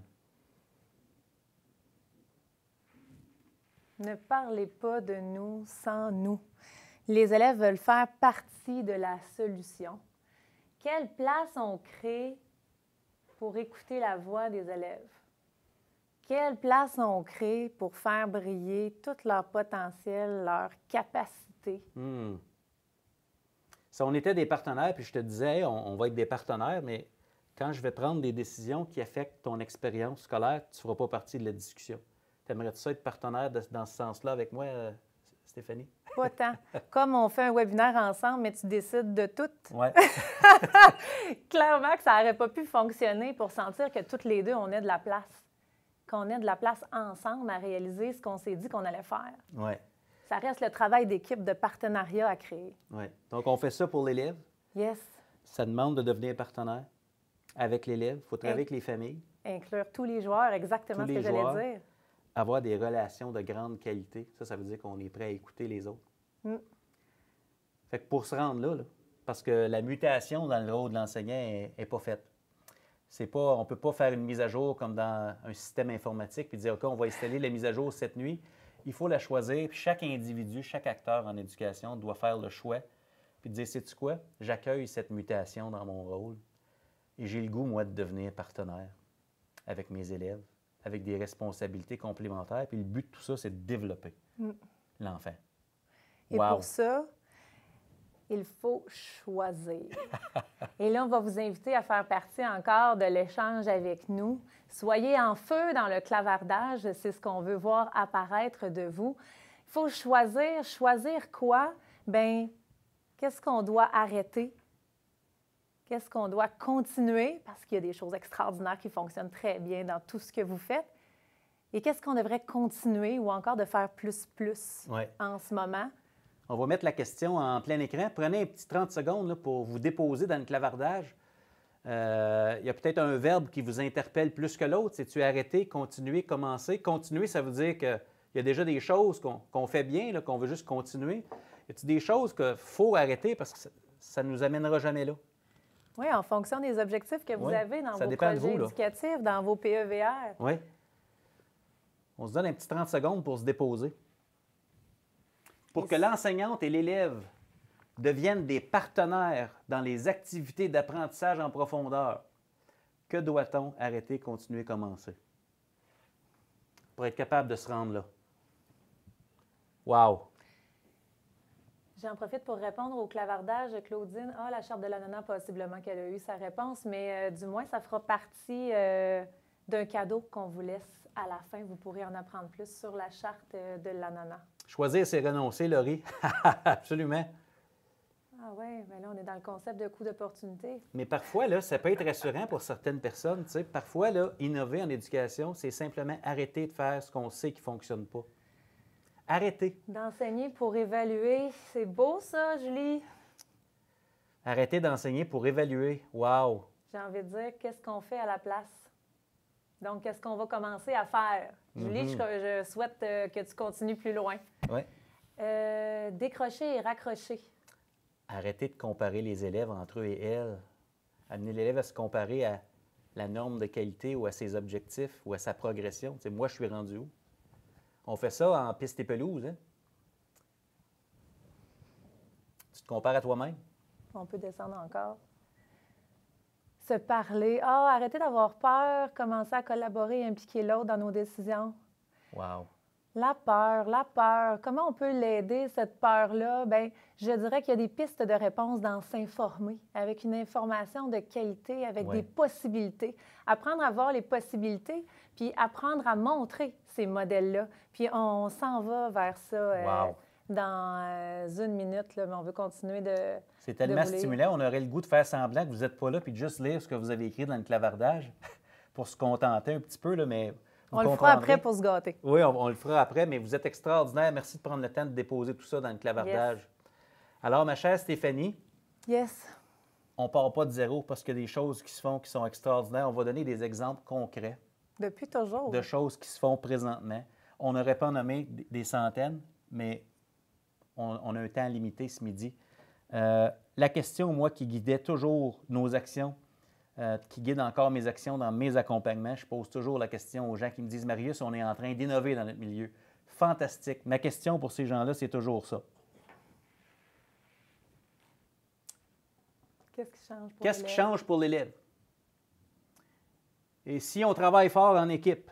Ne parlez pas de nous sans nous. Les élèves veulent faire partie de la solution quelle place on crée pour écouter la voix des élèves? Quelle place on crée pour faire briller tout leur potentiel, leur capacité? Hmm. Ça, on était des partenaires, puis je te disais, on, va être des partenaires, mais quand je vais prendre des décisions qui affectent ton expérience scolaire, tu ne feras pas partie de la discussion. T'aimerais-tu ça être partenaire dans ce sens-là avec moi, euh, Stéphanie? Pas tant. Comme on fait un webinaire ensemble, mais tu décides de tout. Clairement que ça n'aurait pas pu fonctionner pour sentir que toutes les deux, on a de la place. Qu'on ait de la place ensemble à réaliser ce qu'on s'est dit qu'on allait faire. Oui. Ça reste le travail d'équipe, de partenariat à créer. Oui. Donc, on fait ça pour l'élève. Yes. Ça demande de devenir partenaire avec l'élève. Il faut travailler avec les familles. Inclure tous les joueurs, exactement ce que j'allais dire avoir des relations de grande qualité, ça, ça veut dire qu'on est prêt à écouter les autres. Mm. Fait que pour se rendre là, parce que la mutation dans le rôle de l'enseignant n'est pas faite. C'est pas, on ne peut pas faire une mise à jour comme dans un système informatique puis dire, OK, on va installer la mise à jour cette nuit. Il faut la choisir. chaque individu, chaque acteur en éducation doit faire le choix puis dire, sais-tu quoi? J'accueille cette mutation dans mon rôle et j'ai le goût, moi, de devenir partenaire avec mes élèves avec des responsabilités complémentaires. Puis le but de tout ça, c'est de développer mm. l'enfant. Et pour ça, il faut choisir. Et là, on va vous inviter à faire partie encore de l'échange avec nous. Soyez en feu dans le clavardage, c'est ce qu'on veut voir apparaître de vous. Il faut choisir. Choisir quoi? Ben, qu'est-ce qu'on doit arrêter Qu'est-ce qu'on doit continuer parce qu'il y a des choses extraordinaires qui fonctionnent très bien dans tout ce que vous faites? Et qu'est-ce qu'on devrait continuer ou encore de faire plus, plus en ce moment? On va mettre la question en plein écran. Prenez un petit 30 secondes là, pour vous déposer dans le clavardage. Euh, il y a peut-être un verbe qui vous interpelle plus que l'autre. C'est-tu arrêter, continuer, commencer? Continuer, ça veut dire qu'il y a déjà des choses qu'on fait bien, qu'on veut juste continuer. Y a-t-il des choses qu'il faut arrêter parce que ça ne nous amènera jamais là? Oui, en fonction des objectifs que vous avez dans vos projets éducatifs, dans vos PEVR. Oui. On se donne un petit 30 secondes pour se déposer. Pour que l'enseignante et l'élève deviennent des partenaires dans les activités d'apprentissage en profondeur, que doit-on arrêter, continuer, commencer? Pour être capable de se rendre là. Wow! J'en profite pour répondre au clavardage. Claudine, ah, la charte de l'ananas, possiblement qu'elle a eu sa réponse, mais euh, du moins, ça fera partie euh, d'un cadeau qu'on vous laisse à la fin. Vous pourrez en apprendre plus sur la charte euh, de l'ananas. Choisir, c'est renoncer, Laurie. Absolument. Ah oui, mais là, on est dans le concept de coût d'opportunité. Mais parfois, là, ça peut être rassurant pour certaines personnes. Parfois, là, innover en éducation, c'est simplement arrêter de faire ce qu'on sait qui ne fonctionne pas. Arrêter. D'enseigner pour évaluer, c'est beau ça, Julie. Arrêter d'enseigner pour évaluer. Wow. J'ai envie de dire, qu'est-ce qu'on fait à la place? Donc, qu'est-ce qu'on va commencer à faire? Julie, mhm. je, souhaite euh, que tu continues plus loin. Oui. Euh, décrocher et raccrocher. Arrêtez de comparer les élèves entre eux et elles. Amener l'élève à se comparer à la norme de qualité ou à ses objectifs ou à sa progression. moi, je suis rendu où? On fait ça en piste et pelouse. Hein? Tu te compares à toi-même? On peut descendre encore. Se parler. Ah, arrêtez d'avoir peur, commencer à collaborer, et impliquer l'autre dans nos décisions. Wow. La peur, la peur. Comment on peut l'aider, cette peur-là? Bien, je dirais qu'il y a des pistes de réponse dans s'informer, avec une information de qualité, avec des possibilités. Apprendre à voir les possibilités, puis apprendre à montrer ces modèles-là. Puis on, s'en va vers ça. Euh, dans euh, une minute, mais on veut continuer de. C'est tellement stimulant, on aurait le goût de faire semblant que vous n'êtes pas là, puis de juste lire ce que vous avez écrit dans le clavardage pour se contenter un petit peu, mais on, le fera après pour se gâter. Oui, on, le fera après, mais vous êtes extraordinaire. Merci de prendre le temps de déposer tout ça dans le clavardage. Alors, ma chère Stéphanie. Yes. On ne part pas de zéro parce qu'il y a des choses qui se font qui sont extraordinaires. On va donner des exemples concrets. Depuis toujours. De choses qui se font présentement. On n'aurait pas nommé des centaines, mais on, a un temps limité ce midi. Euh, la question, moi, qui guidait toujours nos actions, euh, qui guide encore mes actions dans mes accompagnements. Je pose toujours la question aux gens qui me disent Marius, on est en train d'innover dans notre milieu. Fantastique. Ma question pour ces gens-là, c'est toujours ça. ce Qu'est-ce qui change pour l'élève? Et si on travaille fort en équipe,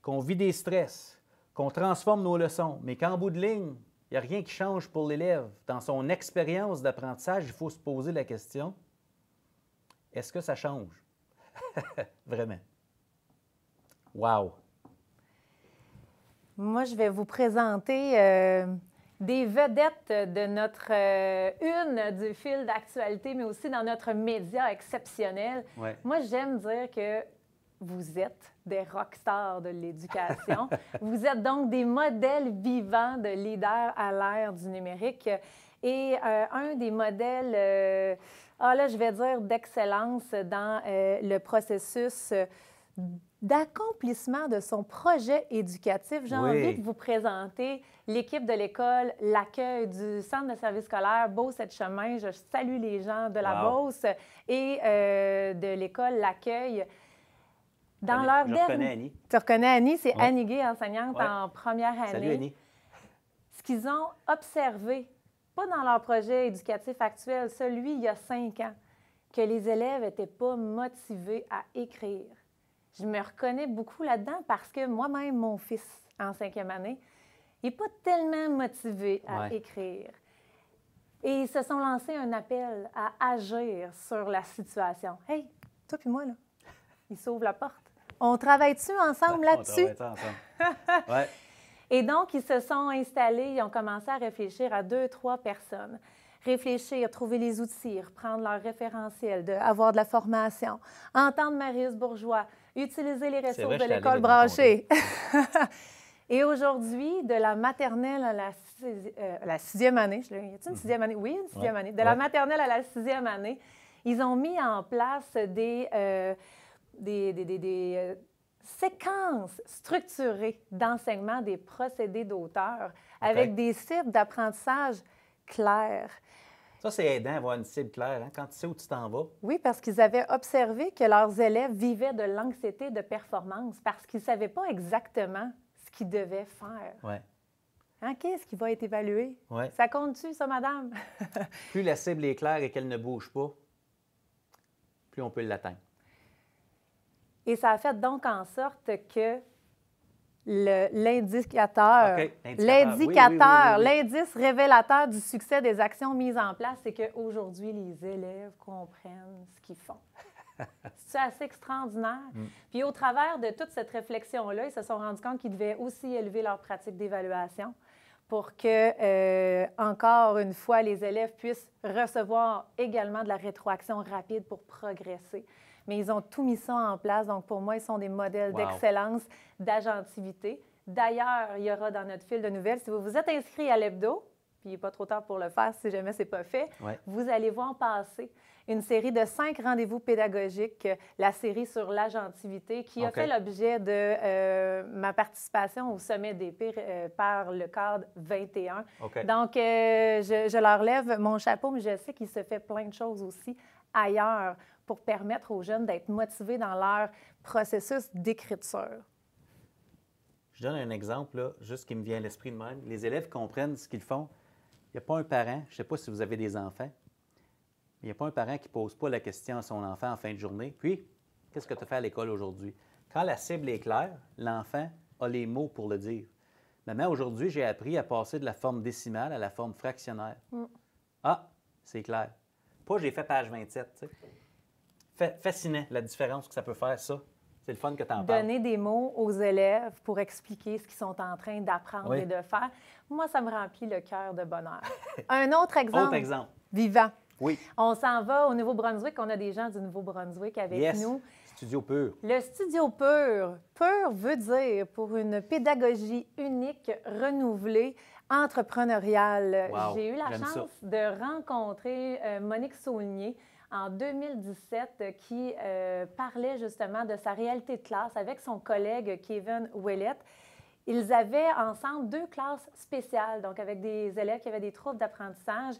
qu'on vit des stress, qu'on transforme nos leçons, mais qu'en bout de ligne, il n'y a rien qui change pour l'élève. Dans son expérience d'apprentissage, il faut se poser la question est-ce que ça change? Vraiment. Wow! Moi, je vais vous présenter euh, des vedettes de notre euh, une du fil d'actualité, mais aussi dans notre média exceptionnel. Moi, j'aime dire que vous êtes des rockstars de l'éducation. vous êtes donc des modèles vivants de leaders à l'ère du numérique. Et euh, un des modèles ah là, je vais dire d'excellence dans euh, le processus euh, d'accomplissement de son projet éducatif. J'ai envie de vous présenter l'équipe de l'école, l'accueil du centre de service scolaire Beauce-et-Chemin. Je salue les gens de la Beauce et euh, de l'école L'accueil. Dans leur je reconnais Annie. Tu reconnais Annie, c'est Annie Gay, enseignante en première année. Salut Annie. Ce qu'ils ont observé pas dans leur projet éducatif actuel, celui il y a cinq ans, que les élèves n'étaient pas motivés à écrire. Je me reconnais beaucoup là-dedans parce que moi-même, mon fils en cinquième année, il n'est pas tellement motivé à écrire. Et ils se sont lancés un appel à agir sur la situation. Hey, toi puis moi, là, ils s'ouvre la porte. On travaille-tu ensemble là-dessus? On travaille ensemble. Et donc, ils se sont installés, ils ont commencé à réfléchir à deux, trois personnes. Réfléchir, trouver les outils, reprendre leur référentiel, de, avoir de la formation, entendre Marius Bourgeois, utiliser les ressources de l'école branchée. Et aujourd'hui, de la maternelle à la, euh, sixième année, il y a une mhm. sixième année? Oui, une sixième année. De la maternelle à la sixième année, ils ont mis en place des, euh, des euh, séquence structurée d'enseignement des procédés d'auteur avec des cibles d'apprentissage claires. Ça, c'est aidant d'avoir une cible claire, hein, quand tu sais où tu t'en vas. Oui, parce qu'ils avaient observé que leurs élèves vivaient de l'anxiété de performance parce qu'ils ne savaient pas exactement ce qu'ils devaient faire. Ouais. Hein, qu'est-ce qui va être évalué? Ouais. Ça compte-tu, ça, madame? plus la cible est claire et qu'elle ne bouge pas, plus on peut l'atteindre. Et ça a fait donc en sorte que l'indicateur, l'indicateur, l'indice révélateur du succès des actions mises en place, c'est qu'aujourd'hui, les élèves comprennent ce qu'ils font. c'est assez extraordinaire. Mm. Puis au travers de toute cette réflexion-là, ils se sont rendus compte qu'ils devaient aussi élever leur pratique d'évaluation pour que, euh, encore une fois, les élèves puissent recevoir également de la rétroaction rapide pour progresser mais ils ont tout mis ça en place. Donc, pour moi, ils sont des modèles d'excellence, d'agentivité. D'ailleurs, il y aura dans notre fil de nouvelles, si vous vous êtes inscrit à l'hebdo, puis il n'est pas trop tard pour le faire si jamais ce n'est pas fait, vous allez voir passer une série de cinq rendez-vous pédagogiques, la série sur l'agentivité, qui a fait l'objet de euh, ma participation au sommet des pires euh, par le cadre 21. Donc, euh, je, je, leur lève mon chapeau, mais je sais qu'il se fait plein de choses aussi ailleurs pour permettre aux jeunes d'être motivés dans leur processus d'écriture? Je donne un exemple, là, juste qui me vient à l'esprit de même. Les élèves comprennent ce qu'ils font. Il n'y a pas un parent, je ne sais pas si vous avez des enfants, il n'y a pas un parent qui ne pose pas la question à son enfant en fin de journée. Puis, qu'est-ce que tu as fait à l'école aujourd'hui? Quand la cible est claire, l'enfant a les mots pour le dire. Maman, aujourd'hui, j'ai appris à passer de la forme décimale à la forme fractionnaire. Mm. Ah, c'est clair. Moi, j'ai fait page 27. Tu Fascinant la différence que ça peut faire, ça. C'est le fun que tu en Donner Donner des mots aux élèves pour expliquer ce qu'ils sont en train d'apprendre et de faire, moi, ça me remplit le cœur de bonheur. Un autre exemple. autre exemple. Vivant. Oui. On s'en va au Nouveau-Brunswick. On a des gens du Nouveau-Brunswick avec nous. Studio pur. Le studio pur. Pur veut dire pour une pédagogie unique, renouvelée, entrepreneuriale. J'ai eu la chance de rencontrer euh, Monique Saulnier en 2017 euh, qui euh, parlait justement de sa réalité de classe avec son collègue Kevin Ouellette. Ils avaient ensemble deux classes spéciales, donc avec des élèves qui avaient des troubles d'apprentissage.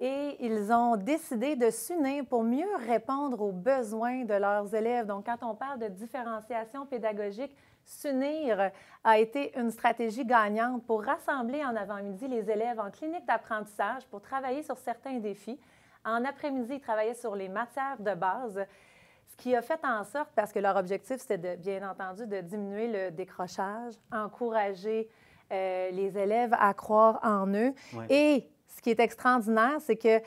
Et ils ont décidé de s'unir pour mieux répondre aux besoins de leurs élèves. Donc, quand on parle de différenciation pédagogique, S'unir euh, a été une stratégie gagnante pour rassembler en avant-midi les élèves en clinique d'apprentissage pour travailler sur certains défis. En après-midi, ils travaillaient sur les matières de base, ce qui a fait en sorte, parce que leur objectif, c'était bien entendu de diminuer le décrochage, encourager euh, les élèves à croire en eux. Et ce qui est extraordinaire, c'est que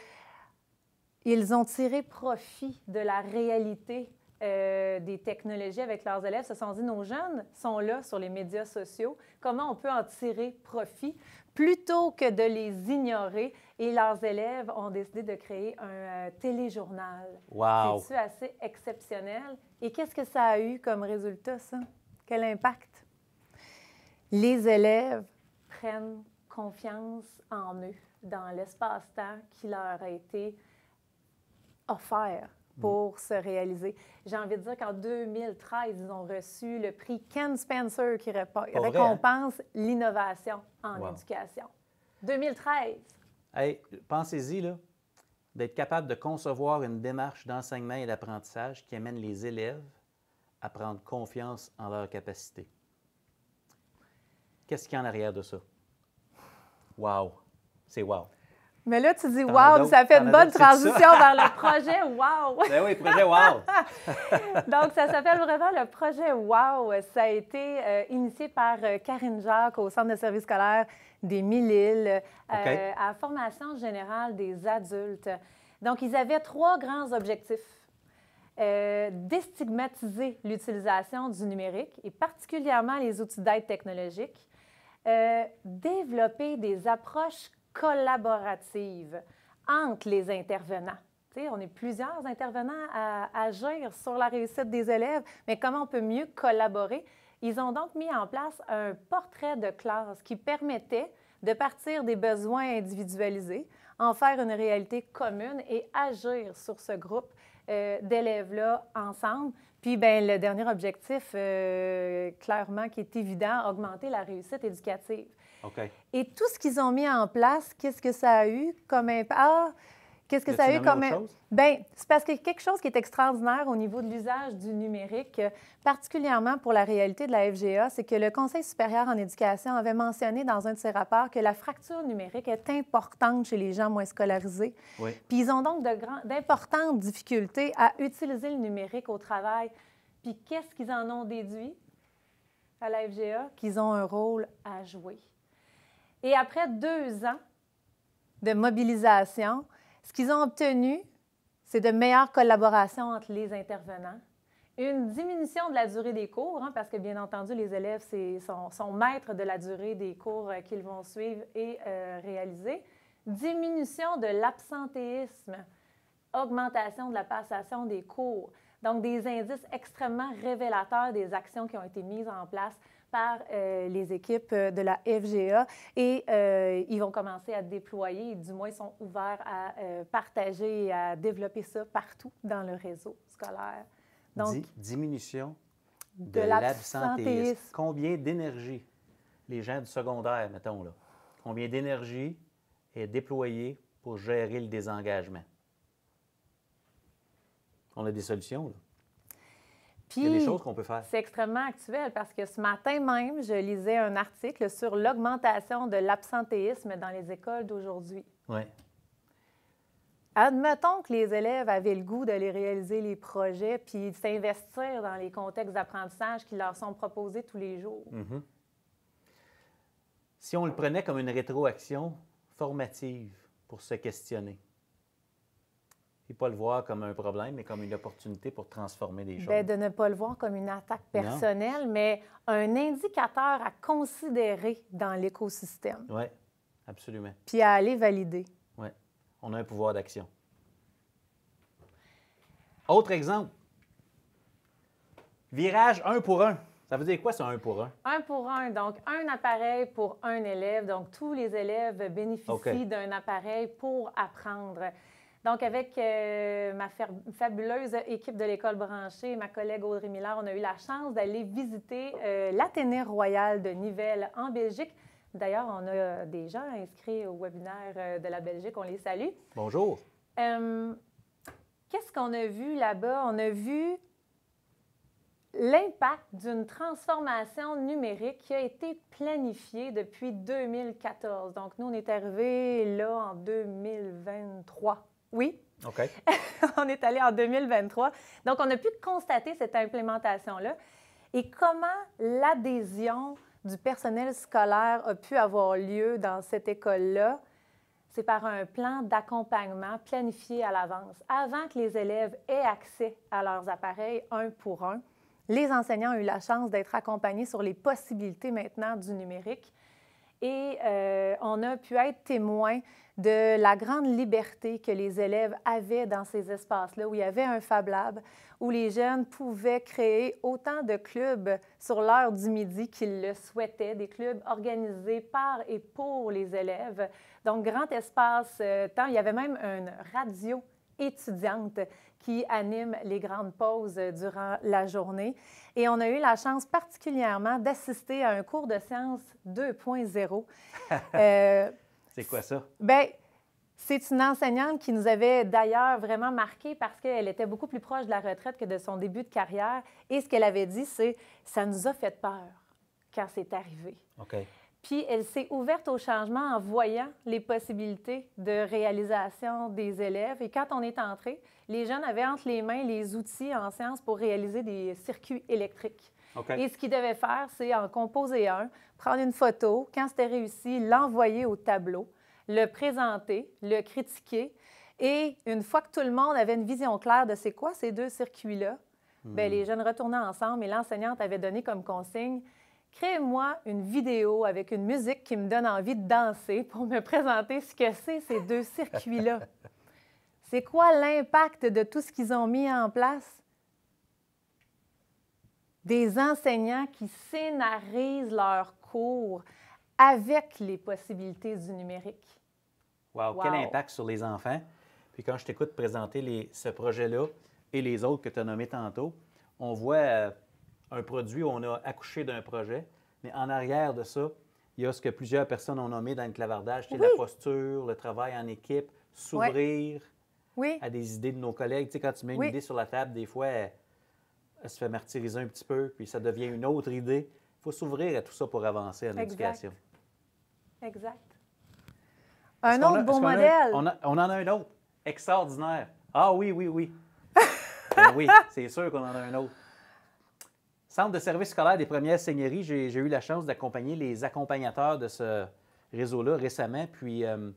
ils ont tiré profit de la réalité euh, des technologies avec leurs élèves se sont dit nos jeunes sont là sur les médias sociaux, comment on peut en tirer profit plutôt que de les ignorer et leurs élèves ont décidé de créer un euh, téléjournal. Wow. C'est assez exceptionnel. Et qu'est-ce que ça a eu comme résultat ça Quel impact Les élèves prennent confiance en eux dans l'espace-temps qui leur a été offert Mm-hmm. pour se réaliser. J'ai envie de dire qu'en 2013, ils ont reçu le prix Ken Spencer qui hein? récompense l'innovation en éducation. 2013. Hey, pensez-y, là, d'être capable de concevoir une démarche d'enseignement et d'apprentissage qui amène les élèves à prendre confiance en leurs capacités. Qu'est-ce qu'il y a en arrière de ça? Wow! C'est wow! Mais là, tu dis wow, ça fait une bonne transition vers le projet waouh. ben oui, projet waouh. Donc, ça s'appelle vraiment le projet waouh. Ça a été euh, initié par euh, Karine Jacques au Centre de services scolaires des Mille-Îles euh, à formation générale des adultes. Donc, ils avaient trois grands objectifs. Euh, déstigmatiser l'utilisation du numérique et particulièrement les outils d'aide technologique, développer des approches collaborative entre les intervenants. on est plusieurs intervenants à, agir sur la réussite des élèves, mais comment on peut mieux collaborer? Ils ont donc mis en place un portrait de classe qui permettait de partir des besoins individualisés, en faire une réalité commune et agir sur ce groupe euh, d'élèves-là ensemble. Puis, ben, le dernier objectif, euh, clairement, qui est évident, augmenter la réussite éducative. Et tout ce qu'ils ont mis en place, qu'est-ce que ça a eu comme impact? Ah, qu'est-ce que ça a eu comme impact? Bien, c'est parce qu'il y a quelque chose qui est extraordinaire au niveau de l'usage du numérique, particulièrement pour la réalité de la FGA, c'est que le Conseil supérieur en éducation avait mentionné dans un de ses rapports que la fracture numérique est importante chez les gens moins scolarisés. Puis ils ont donc d'importantes difficultés à utiliser le numérique au travail. Puis qu'est-ce qu'ils en ont déduit à la FGA? Qu'ils ont un rôle à jouer. Et après deux ans de mobilisation, ce qu'ils ont obtenu, c'est de meilleures collaborations entre les intervenants, une diminution de la durée des cours, hein, parce que bien entendu, les élèves sont, maîtres de la durée des cours euh, qu'ils vont suivre et euh, réaliser, diminution de l'absentéisme, augmentation de la passation des cours. Donc, des indices extrêmement révélateurs des actions qui ont été mises en place par euh, les équipes euh, de la FGA et euh, ils vont commencer à déployer, du moins ils sont ouverts à partager et à développer ça partout dans le réseau scolaire. Donc, diminution de, de l'absentéisme. Combien d'énergie les gens du secondaire, mettons là, combien d'énergie est déployée pour gérer le désengagement? On a des solutions. Là qu'on peut faire. C'est extrêmement actuel parce que ce matin même, je lisais un article sur l'augmentation de l'absentéisme dans les écoles d'aujourd'hui. Admettons que les élèves avaient le goût d'aller réaliser les projets puis s'investir dans les contextes d'apprentissage qui leur sont proposés tous les jours. Mm-hmm. Si on le prenait comme une rétroaction formative pour se questionner, et pas le voir comme un problème, mais comme une opportunité pour transformer les ben, choses. de ne pas le voir comme une attaque personnelle, mais un indicateur à considérer dans l'écosystème. Oui, absolument. Puis à aller valider. Oui, on a un pouvoir d'action. Autre exemple, virage un pour un. Ça veut dire quoi, c'est un pour un? Un pour un, donc un appareil pour un élève. Donc tous les élèves bénéficient d'un appareil pour apprendre. Donc, avec euh, ma fabuleuse équipe de l'école branchée, ma collègue Audrey Miller, on a eu la chance d'aller visiter euh, l'Athénée royal de Nivelles en Belgique. D'ailleurs, on a des gens inscrits au webinaire euh, de la Belgique. On les salue. Bonjour. Qu'est-ce qu'on a vu là-bas? On a vu l'impact d'une transformation numérique qui a été planifiée depuis 2014. Donc, nous, on est arrivé là en 2023. Oui. OK. on est allé en 2023. Donc, on a pu constater cette implémentation-là et comment l'adhésion du personnel scolaire a pu avoir lieu dans cette école-là. C'est par un plan d'accompagnement planifié à l'avance. Avant que les élèves aient accès à leurs appareils un pour un, les enseignants ont eu la chance d'être accompagnés sur les possibilités maintenant du numérique et euh, on a pu être témoin de la grande liberté que les élèves avaient dans ces espaces-là, où il y avait un Fab Lab, où les jeunes pouvaient créer autant de clubs sur l'heure du midi qu'ils le souhaitaient, des clubs organisés par et pour les élèves. Donc, grand espace, euh, tant, il y avait même une radio étudiante qui anime les grandes pauses durant la journée. Et on a eu la chance particulièrement d'assister à un cours de sciences 2.0. Euh, c'est quoi ça? Ben, c'est une enseignante qui nous avait d'ailleurs vraiment marqué parce qu'elle était beaucoup plus proche de la retraite que de son début de carrière. Et ce qu'elle avait dit, c'est ça nous a fait peur quand c'est arrivé. OK. Puis elle s'est ouverte au changement en voyant les possibilités de réalisation des élèves. Et quand on est entré, les jeunes avaient entre les mains les outils en sciences pour réaliser des circuits électriques. Et ce qu'ils devaient faire, c'est en composer un, prendre une photo, quand c'était réussi, l'envoyer au tableau, le présenter, le critiquer. Et une fois que tout le monde avait une vision claire de c'est quoi ces deux circuits-là, ben, hmm. les jeunes retournaient ensemble et l'enseignante avait donné comme consigne Créez-moi une vidéo avec une musique qui me donne envie de danser pour me présenter ce que c'est ces deux circuits-là. C'est quoi l'impact de tout ce qu'ils ont mis en place? Des enseignants qui scénarisent leurs cours avec les possibilités du numérique. Wow, quel impact sur les enfants. Puis quand je t'écoute présenter les, ce projet-là et les autres que tu as nommés tantôt, on voit euh, un produit où on a accouché d'un projet, mais en arrière de ça, il y a ce que plusieurs personnes ont nommé dans le clavardage, c'est la posture, le travail en équipe, s'ouvrir à des idées de nos collègues. Tu sais, quand tu mets une idée sur la table, des fois, elle, se fait martyriser un petit peu, puis ça devient une autre idée. Il faut s'ouvrir à tout ça pour avancer en éducation. Exact. Un autre bon modèle. on, en a un autre. Extraordinaire. Ah oui, oui, oui. Ben oui, c'est sûr qu'on en a un autre. Centre de services scolaires des Premières Seigneuries, j'ai eu la chance d'accompagner les accompagnateurs de ce réseau-là récemment. Puis euh,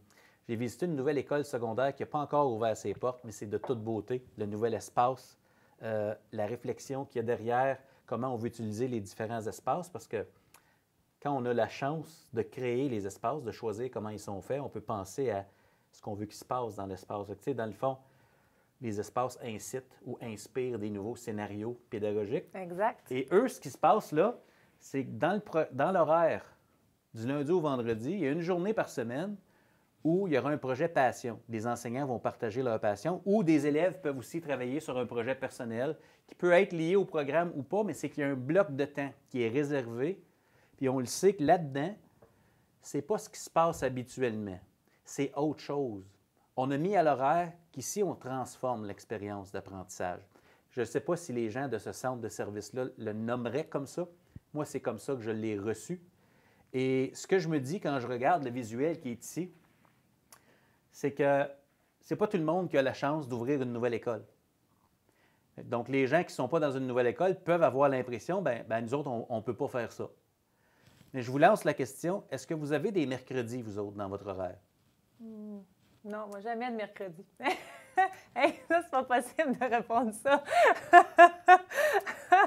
j'ai visité une nouvelle école secondaire qui n'a pas encore ouvert ses portes, mais c'est de toute beauté, le nouvel espace, euh, la réflexion qu'il y a derrière, comment on veut utiliser les différents espaces, parce que quand on a la chance de créer les espaces, de choisir comment ils sont faits, on peut penser à ce qu'on veut qu'il se passe dans l'espace. Tu sais, dans le fond, les espaces incitent ou inspirent des nouveaux scénarios pédagogiques. Exact. Et eux, ce qui se passe là, c'est que dans, dans l'horaire du lundi au vendredi, il y a une journée par semaine où il y aura un projet passion. Des enseignants vont partager leur passion ou des élèves peuvent aussi travailler sur un projet personnel qui peut être lié au programme ou pas, mais c'est qu'il y a un bloc de temps qui est réservé. Puis on le sait que là-dedans, c'est pas ce qui se passe habituellement. C'est autre chose on a mis à l'horaire qu'ici, on transforme l'expérience d'apprentissage. Je ne sais pas si les gens de ce centre de service-là le nommeraient comme ça. Moi, c'est comme ça que je l'ai reçu. Et ce que je me dis quand je regarde le visuel qui est ici, c'est que c'est pas tout le monde qui a la chance d'ouvrir une nouvelle école. Donc, les gens qui ne sont pas dans une nouvelle école peuvent avoir l'impression, ben, ben nous autres, on ne peut pas faire ça. Mais je vous lance la question, est-ce que vous avez des mercredis, vous autres, dans votre horaire? Hmm. Non, moi, jamais de mercredi. hey, ça, c'est pas possible de répondre ça.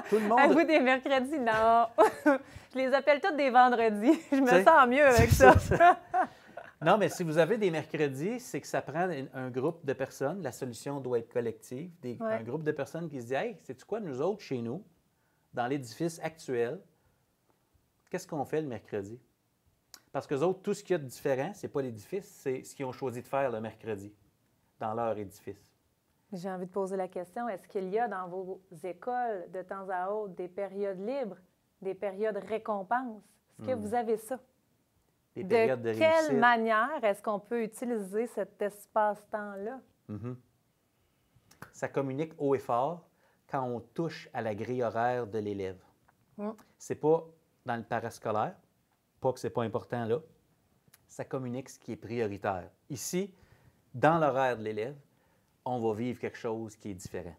Tout le monde. À vous des mercredis, non. je les appelle tous des vendredis. Je me sens mieux avec ça. non, mais si vous avez des mercredis, c'est que ça prend un groupe de personnes. La solution doit être collective. Un groupe de personnes qui se dit Hey, c'est quoi, nous autres, chez nous, dans l'édifice actuel, qu'est-ce qu'on fait le mercredi? Parce que autres, tout ce qu'il y a de différent, c'est pas l'édifice, c'est ce qu'ils ont choisi de faire le mercredi dans leur édifice. J'ai envie de poser la question, est-ce qu'il y a dans vos écoles, de temps à autre, des périodes libres, des périodes récompenses? Est-ce que hmm. vous avez ça? Des périodes de, de quelle manière est-ce qu'on peut utiliser cet espace-temps-là? Mhm. Ça communique haut et fort quand on touche à la grille horaire de l'élève. Hmm. C'est pas dans le parascolaire, pas que ce n'est pas important là. Ça communique ce qui est prioritaire. Ici, dans l'horaire de l'élève, on va vivre quelque chose qui est différent.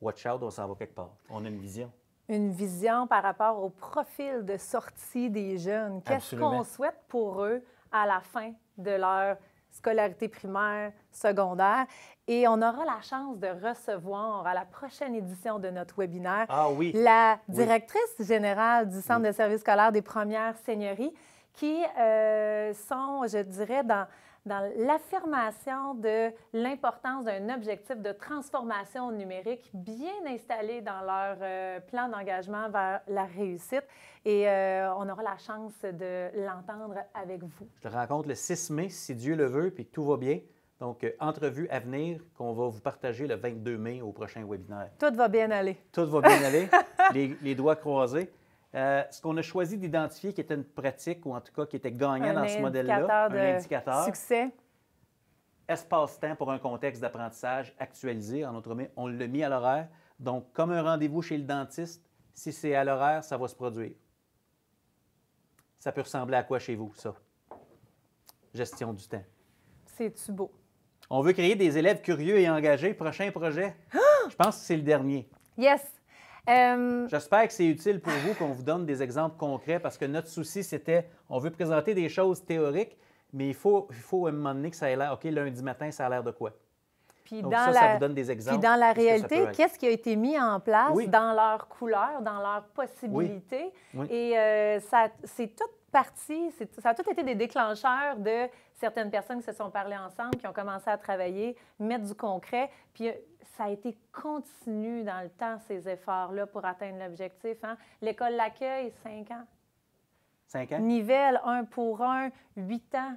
Watch out, on s'en va quelque part. On a une vision une vision par rapport au profil de sortie des jeunes. Qu'est-ce qu'on souhaite pour eux à la fin de leur scolarité primaire, secondaire. Et on aura la chance de recevoir à la prochaine édition de notre webinaire ah la directrice générale du Centre de services scolaires des Premières Seigneuries qui euh, sont, je dirais, dans, dans l'affirmation de l'importance d'un objectif de transformation numérique bien installé dans leur euh, plan d'engagement vers la réussite. Et euh, on aura la chance de l'entendre avec vous. Je te raconte le 6 mai, si Dieu le veut, puis tout va bien. Donc, euh, entrevue à venir qu'on va vous partager le 22 mai au prochain webinaire. Tout va bien aller. Tout va bien aller. les doigts croisés. Euh, ce qu'on a choisi d'identifier qui était une pratique, ou en tout cas qui était gagnant dans ce modèle-là, un indicateur. Succès. Espace-temps pour un contexte d'apprentissage actualisé. En autre mot, on le mis à l'horaire. Donc, comme un rendez-vous chez le dentiste, si c'est à l'horaire, ça va se produire. Ça peut ressembler à quoi chez vous, ça? Gestion du temps. C'est-tu beau? On veut créer des élèves curieux et engagés. Prochain projet. Je pense que c'est le dernier. Yes! Euh, J'espère que c'est utile pour vous qu'on vous donne des exemples concrets parce que notre souci, c'était on veut présenter des choses théoriques, mais il faut, il faut à un moment donné que ça ait l'air, OK, lundi matin, ça a l'air de quoi? Puis dans la... des Puis dans la réalité, qu'est-ce qui a été mis en place dans leurs couleurs, dans leurs possibilités? Et euh, ça, c'est tout parti, ça a tout été des déclencheurs de certaines personnes qui se sont parlées ensemble, qui ont commencé à travailler, mettre du concret. Puis euh, ça a été continu dans le temps, ces efforts-là, pour atteindre l'objectif. Hein? L'école l'accueille cinq ans. Cinq ans? Nivelle, un pour un, huit ans.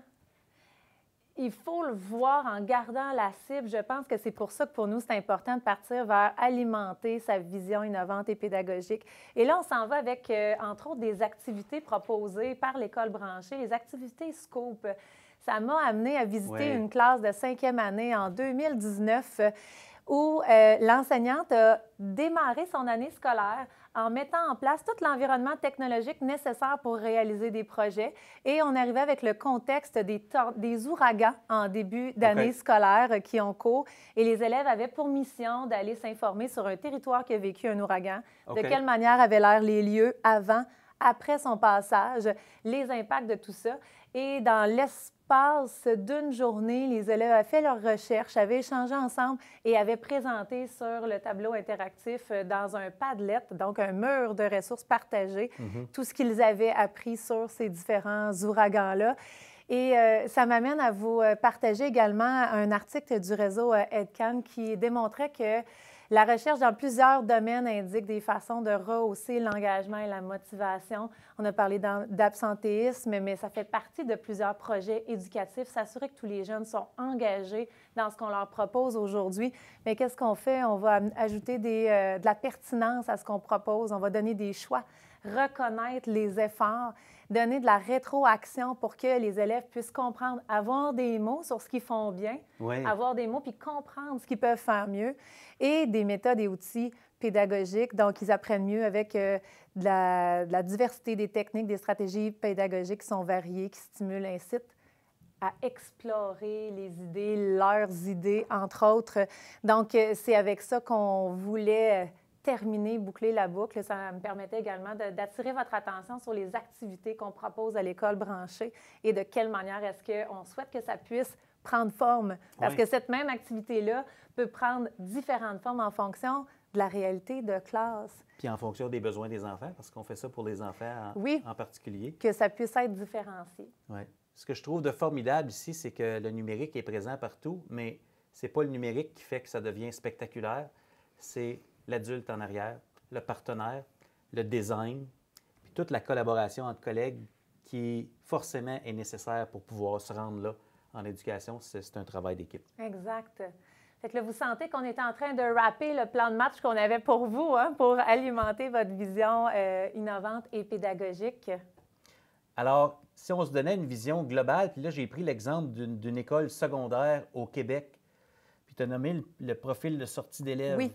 Il faut le voir en gardant la cible. Je pense que c'est pour ça que pour nous, c'est important de partir vers alimenter sa vision innovante et pédagogique. Et là, on s'en va avec, euh, entre autres, des activités proposées par l'école branchée, les activités SCOPE. ça m'a amené à visiter une classe de cinquième année en 2019 où euh, l'enseignante a démarré son année scolaire en mettant en place tout l'environnement technologique nécessaire pour réaliser des projets. Et on arrivait avec le contexte des, ouragans en début d'année scolaire qui ont cours. Et les élèves avaient pour mission d'aller s'informer sur un territoire qui a vécu un ouragan, de quelle manière avaient l'air les lieux avant, après son passage, les impacts de tout ça. Et dans l'espace d'une journée, les élèves avaient fait leurs recherches, avaient échangé ensemble et avaient présenté sur le tableau interactif euh, dans un Padlet, donc un mur de ressources partagées, mhm. tout ce qu'ils avaient appris sur ces différents ouragans-là. Et euh, ça m'amène à vous euh, partager également un article du réseau EdCan qui démontrait que la recherche dans plusieurs domaines indique des façons de rehausser l'engagement et la motivation. On a parlé d'absentéisme, mais ça fait partie de plusieurs projets éducatifs, s'assurer que tous les jeunes sont engagés dans ce qu'on leur propose aujourd'hui. Mais qu'est-ce qu'on fait? On va euh, ajouter euh, de la pertinence à ce qu'on propose, on va donner des choix, reconnaître les efforts donner de la rétroaction pour que les élèves puissent comprendre, avoir des mots sur ce qu'ils font bien, avoir des mots, puis comprendre ce qu'ils peuvent faire mieux, et des méthodes et outils pédagogiques. Donc, ils apprennent mieux avec euh, la, la, diversité des techniques, des stratégies pédagogiques qui sont variées, qui stimulent, incitent à explorer les idées, leurs idées, entre autres. Donc, euh, c'est avec ça qu'on voulait euh, terminer, boucler la boucle. Ça me permettait également d'attirer votre attention sur les activités qu'on propose à l'école branchée et de quelle manière est-ce qu'on souhaite que ça puisse prendre forme. Parce que cette même activité-là peut prendre différentes formes en fonction de la réalité de classe. Puis en fonction des besoins des enfants, parce qu'on fait ça pour les enfants en, oui, en particulier. Que ça puisse être différencié. Oui. Ce que je trouve de formidable ici, c'est que le numérique est présent partout, mais c'est pas le numérique qui fait que ça devient spectaculaire. C'est l'adulte en arrière, le partenaire, le design, puis toute la collaboration entre collègues qui forcément est nécessaire pour pouvoir se rendre là en éducation. C'est un travail d'équipe. Exact. Fait que vous sentez qu'on est en train de rapper le plan de match qu'on avait pour vous, hein, pour alimenter votre vision euh, innovante et pédagogique. Alors, si on se donnait une vision globale, puis là, j'ai pris l'exemple d'une école secondaire au Québec, puis tu as nommé le, profil de sortie d'élèves. Oui.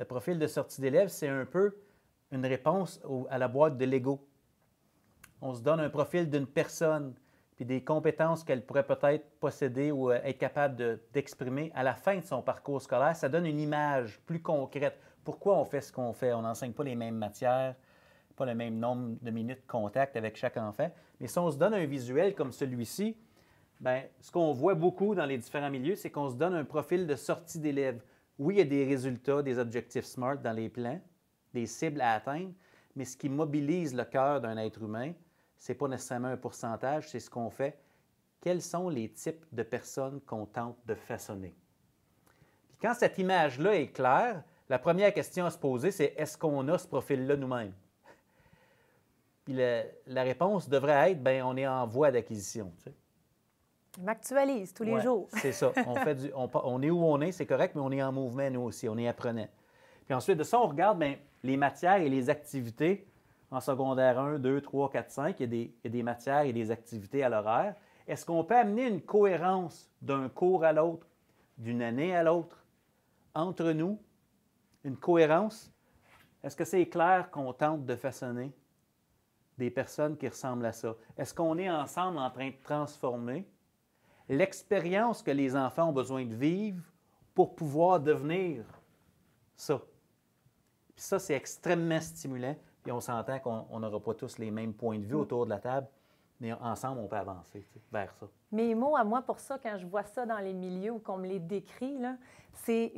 Le profil de sortie d'élève, c'est un peu une réponse à la boîte de Lego. On se donne un profil d'une personne, puis des compétences qu'elle pourrait peut-être posséder ou euh, être capable d'exprimer à la fin de son parcours scolaire. Ça donne une image plus concrète. Pourquoi on fait ce qu'on fait? On n'enseigne pas les mêmes matières, pas le même nombre de minutes de contact avec chaque enfant. Mais si on se donne un visuel comme celui-ci, ben, ce qu'on voit beaucoup dans les différents milieux, c'est qu'on se donne un profil de sortie d'élève. Oui, il y a des résultats, des objectifs SMART dans les plans, des cibles à atteindre, mais ce qui mobilise le cœur d'un être humain, ce n'est pas nécessairement un pourcentage, c'est ce qu'on fait. Quels sont les types de personnes qu'on tente de façonner? quand cette image-là est claire, la première question à se poser, c'est est-ce qu'on a ce profil-là nous-mêmes? Puis la, la, réponse devrait être, ben on est en voie d'acquisition. Tu je m'actualise tous les jours. c'est ça. On, fait on, est où on est, c'est correct, mais on est en mouvement, nous aussi. On est apprenant. Puis ensuite de ça, on regarde ben, les matières et les activités en secondaire 1, 2, 3, 4, 5. Il y a des, il y a des matières et des activités à l'horaire. Est-ce qu'on peut amener une cohérence d'un cours à l'autre, d'une année à l'autre, entre nous? Une cohérence? Est-ce que c'est clair qu'on tente de façonner des personnes qui ressemblent à ça? Est-ce qu'on est ensemble en train de transformer l'expérience que les enfants ont besoin de vivre pour pouvoir devenir ça. Puis ça, c'est extrêmement stimulant. Et on s'entend qu'on n'aura pas tous les mêmes points de vue mm. autour de la table, mais ensemble, on peut avancer vers ça. Mes mots à moi pour ça, quand je vois ça dans les milieux ou qu'on me les décrit, c'est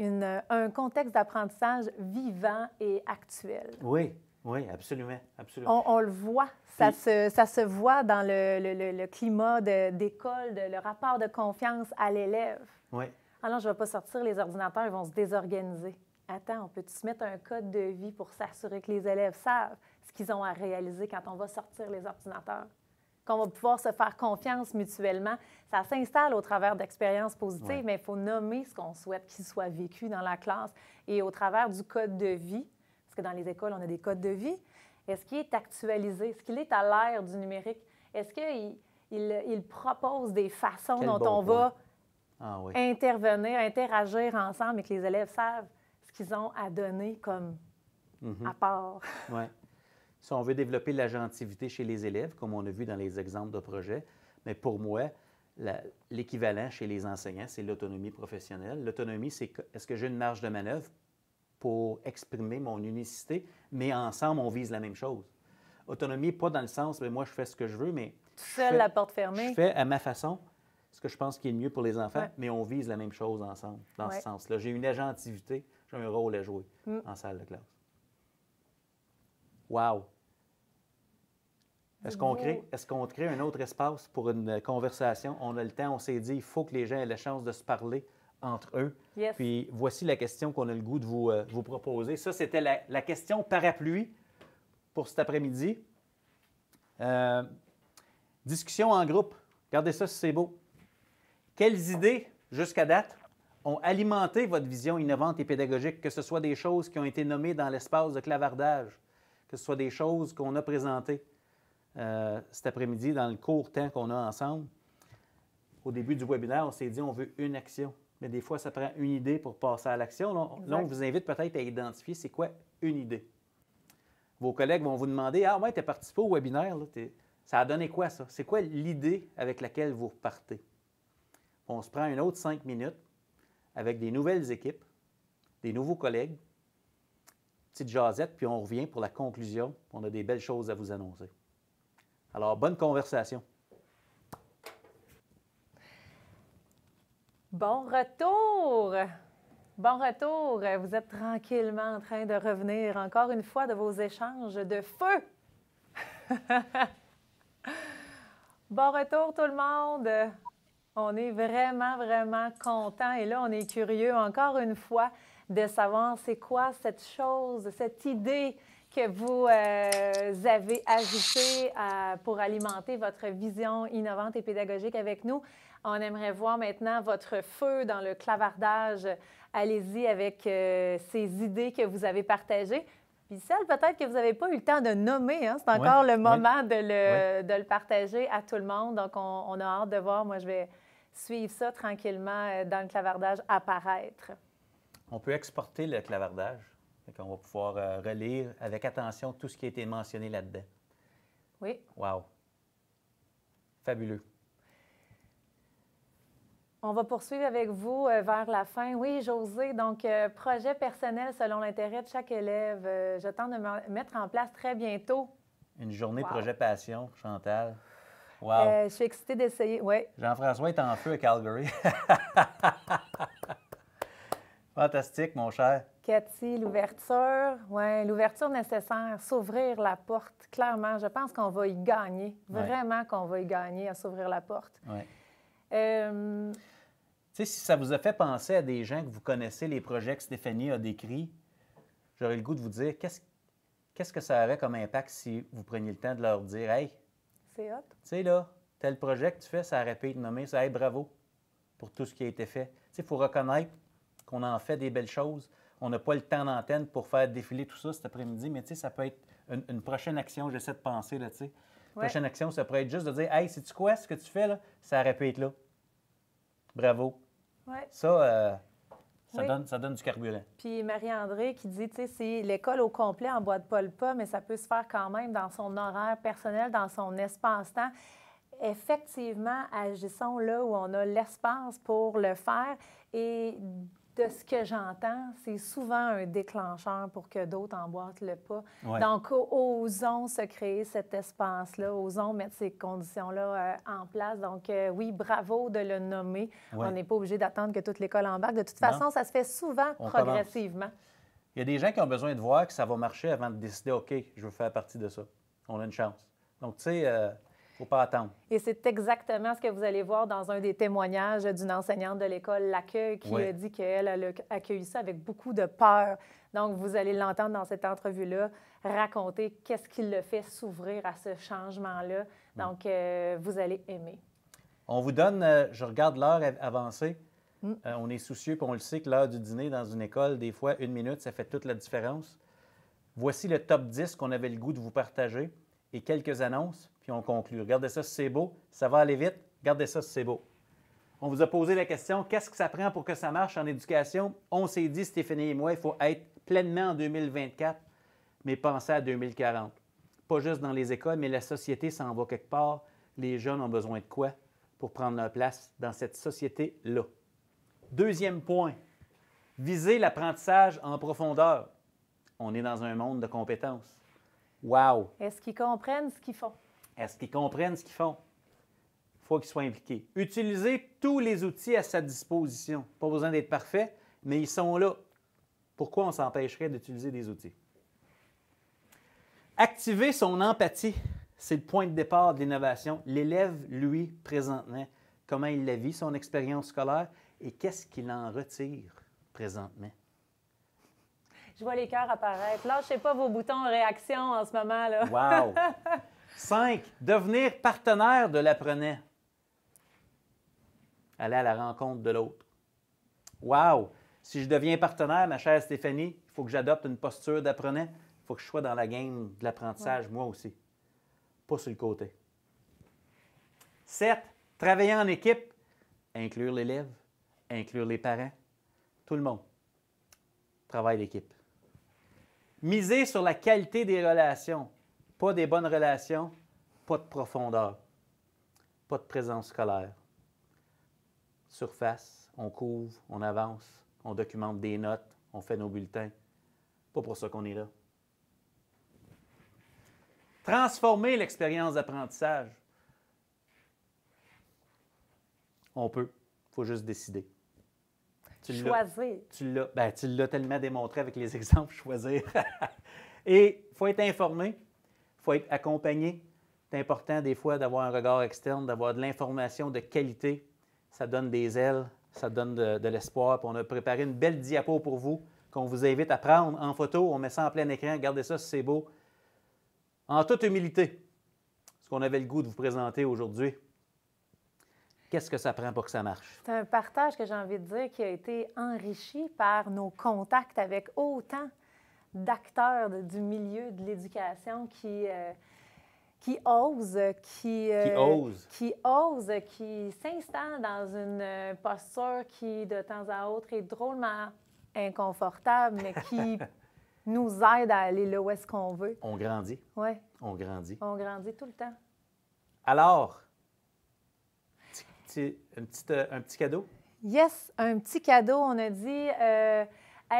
un contexte d'apprentissage vivant et actuel. Oui. Oui, absolument. absolument. On, le voit. Ça, se, voit dans le, le, le, climat d'école, le rapport de confiance à l'élève. Oui. Alors, ah je ne vais pas sortir les ordinateurs, ils vont se désorganiser. Attends, on peut-tu se mettre un code de vie pour s'assurer que les élèves savent ce qu'ils ont à réaliser quand on va sortir les ordinateurs? Qu'on va pouvoir se faire confiance mutuellement. Ça s'installe au travers d'expériences positives, mais il faut nommer ce qu'on souhaite qu'il soit vécu dans la classe. Et au travers du code de vie, est-ce que dans les écoles, on a des codes de vie. Est-ce qu'il est actualisé? Est-ce qu'il est à l'ère du numérique? Est-ce qu'il il, propose des façons dont on va ah intervenir, interagir ensemble et que les élèves savent ce qu'ils ont à donner comme mhm. apport? Oui. Si on veut développer la chez les élèves, comme on a vu dans les exemples de projets, mais pour moi, l'équivalent chez les enseignants, c'est l'autonomie professionnelle. L'autonomie, c'est est-ce que j'ai une marge de manœuvre pour exprimer mon unicité, mais ensemble, on vise la même chose. Autonomie, pas dans le sens, mais moi, je fais ce que je veux, mais... Tout seul, la porte fermée. Je fais à ma façon ce que je pense qui est mieux pour les enfants, mais on vise la même chose ensemble, dans ce sens-là. J'ai une agentivité, j'ai un rôle à jouer mm. en salle de classe. Wow! Est-ce qu'on crée, est qu'on crée un autre espace pour une conversation? On a le temps, on s'est dit, il faut que les gens aient la chance de se parler, entre eux. Puis voici la question qu'on a le goût de vous, euh, vous proposer. Ça, c'était la, question parapluie pour cet après-midi. Euh, discussion en groupe. Regardez ça c'est beau. Quelles idées, jusqu'à date, ont alimenté votre vision innovante et pédagogique, que ce soit des choses qui ont été nommées dans l'espace de clavardage, que ce soit des choses qu'on a présentées euh, cet après-midi dans le court temps qu'on a ensemble? Au début du webinaire, on s'est dit on veut une action mais des fois, ça prend une idée pour passer à l'action. Là, on vous invite peut-être à identifier c'est quoi une idée. Vos collègues vont vous demander Ah, ouais, tu as participé au webinaire, ça a donné quoi ça C'est quoi l'idée avec laquelle vous partez On se prend une autre cinq minutes avec des nouvelles équipes, des nouveaux collègues, petite jasette, puis on revient pour la conclusion. On a des belles choses à vous annoncer. Alors, bonne conversation. Bon retour! Bon retour! Vous êtes tranquillement en train de revenir encore une fois de vos échanges de feu! bon retour tout le monde! On est vraiment, vraiment content et là, on est curieux encore une fois de savoir c'est quoi cette chose, cette idée que vous euh, avez ajoutée pour alimenter votre vision innovante et pédagogique avec nous. On aimerait voir maintenant votre feu dans le clavardage. Allez-y avec euh, ces idées que vous avez partagées. Puis celle peut-être que vous n'avez pas eu le temps de nommer, hein. c'est encore le moment de, le, partager à tout le monde. Donc, on, a hâte de voir. Moi, je vais suivre ça tranquillement euh, dans le clavardage apparaître. On peut exporter le clavardage. On va pouvoir euh, relire avec attention tout ce qui a été mentionné là-dedans. Oui. Wow. Fabuleux. On va poursuivre avec vous euh, vers la fin. Oui, José, donc euh, projet personnel selon l'intérêt de chaque élève. Euh, J'attends tente de mettre en place très bientôt. Une journée projet passion, Chantal. Wow. je suis excitée d'essayer, oui. Jean-François est en feu à Calgary. Fantastique, mon cher. Cathy, l'ouverture, ouais, l'ouverture nécessaire, s'ouvrir la porte. Clairement, je pense qu'on va y gagner, vraiment qu'on va y gagner à s'ouvrir la porte. Oui si ça vous a fait penser à des gens que vous connaissez, les projets que Stéphanie a décrits, j'aurais le goût de vous dire qu'est-ce quest que ça aurait comme impact si vous preniez le temps de leur dire Hey, c'est hot. Tu sais, là, tel projet que tu fais, ça aurait pu être nommé, ça, hey, bravo pour tout ce qui a été fait. Tu sais, il faut reconnaître qu'on en fait des belles choses. On n'a pas le temps d'antenne pour faire défiler tout ça cet après-midi, mais tu sais, ça peut être une, prochaine action, j'essaie de penser, là, tu Prochaine action, ça pourrait être juste de dire Hey, c'est tu quoi, ce que tu fais, là, ça aurait pu être là. Bravo. Ça, euh, ça, donne, ça donne du carburant. Puis Marie-André qui dit, tu sais, c'est l'école au complet en bois de le pas, mais ça peut se faire quand même dans son horaire personnel, dans son espace-temps. Effectivement, agissons là où on a l'espace pour le faire et de ce que j'entends, c'est souvent un déclencheur pour que d'autres emboîtent le pas. Donc, osons se créer cet espace-là, osons mettre ces conditions-là euh, en place. Donc, euh, oui, bravo de le nommer. On n'est pas obligé d'attendre que toute l'école embarque. De toute façon, ça se fait souvent progressivement. Il y a des gens qui ont besoin de voir que ça va marcher avant de décider, OK, je veux faire partie de ça. On a une chance. Donc, tu sais, euh, faut pas attendre. Et c'est exactement ce que vous allez voir dans un des témoignages d'une enseignante de l'école L'Accueil qui a dit qu'elle a accueilli ça avec beaucoup de peur. Donc, vous allez l'entendre dans cette entrevue-là, raconter qu'est-ce qui le fait s'ouvrir à ce changement-là. Donc, euh, vous allez aimer. On vous donne, euh, je regarde l'heure avancée. Mm. Euh, on est soucieux, puis on le sait que l'heure du dîner dans une école, des fois, une minute, ça fait toute la différence. Voici le top 10 qu'on avait le goût de vous partager et quelques annonces puis on conclut. Regardez ça c'est beau, ça va aller vite. Regardez ça c'est beau. On vous a posé la question, qu'est-ce que ça prend pour que ça marche en éducation? On s'est dit, Stéphanie et moi, il faut être pleinement en 2024, mais penser à 2040. Pas juste dans les écoles, mais la société s'en va quelque part. Les jeunes ont besoin de quoi pour prendre leur place dans cette société-là? Deuxième point, viser l'apprentissage en profondeur. On est dans un monde de compétences. Wow! Est-ce qu'ils comprennent ce qu'ils font? Est-ce qu'ils comprennent ce qu'ils font? Il faut qu'ils soient impliqués. Utiliser tous les outils à sa disposition. Pas besoin d'être parfait, mais ils sont là. Pourquoi on s'empêcherait d'utiliser des outils? Activer son empathie, c'est le point de départ de l'innovation. L'élève, lui, présentement, comment il la vit, son expérience scolaire, et qu'est-ce qu'il en retire présentement? Je vois les cœurs apparaître. Lâchez pas vos boutons réaction en ce moment. là. wow! 5. Devenir partenaire de l'apprenant. Aller à la rencontre de l'autre. Wow! Si je deviens partenaire, ma chère Stéphanie, il faut que j'adopte une posture d'apprenant. Il faut que je sois dans la game de l'apprentissage, moi aussi. Pas sur le côté. 7. Travailler en équipe. Inclure l'élève, inclure les parents, tout le monde. Travaille l'équipe. Miser sur la qualité des relations. Pas des bonnes relations, pas de profondeur, pas de présence scolaire. Surface, on couvre, on avance, on documente des notes, on fait nos bulletins. Pas pour ça qu'on est là. Transformer l'expérience d'apprentissage. On peut. Il faut juste décider. Tu choisir. Tu l'as. Ben, tu l'as tellement démontré avec les exemples, choisir. Et il faut être informé, il faut être accompagné. C'est important des fois d'avoir un regard externe, d'avoir de l'information de qualité. Ça donne des ailes, ça donne de, l'espoir. on a préparé une belle diapo pour vous qu'on vous invite à prendre en photo. On met ça en plein écran. Regardez ça, c'est beau. En toute humilité, ce qu'on avait le goût de vous présenter aujourd'hui, qu'est-ce que ça prend pour que ça marche? C'est un partage que j'ai envie de dire qui a été enrichi par nos contacts avec autant d'acteurs du milieu de l'éducation qui, euh, qui osent, qui, qui euh, qui, osent, qui s'installent dans une euh, posture qui, de temps à autre, est drôlement inconfortable, mais qui nous aide à aller là où est-ce qu'on veut. On grandit. Oui. On grandit. On grandit tout le temps. Alors, un petit, un petit cadeau? Yes, un petit cadeau. On a dit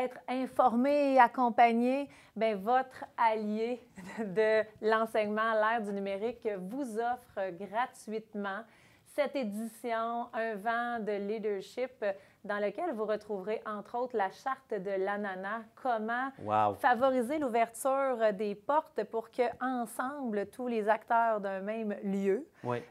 être informé et accompagné, bien, votre allié de l'enseignement à l'ère du numérique vous offre gratuitement cette édition, Un vent de leadership, dans lequel vous retrouverez entre autres la charte de l'ananas, comment favoriser l'ouverture des portes pour que ensemble tous les acteurs d'un même lieu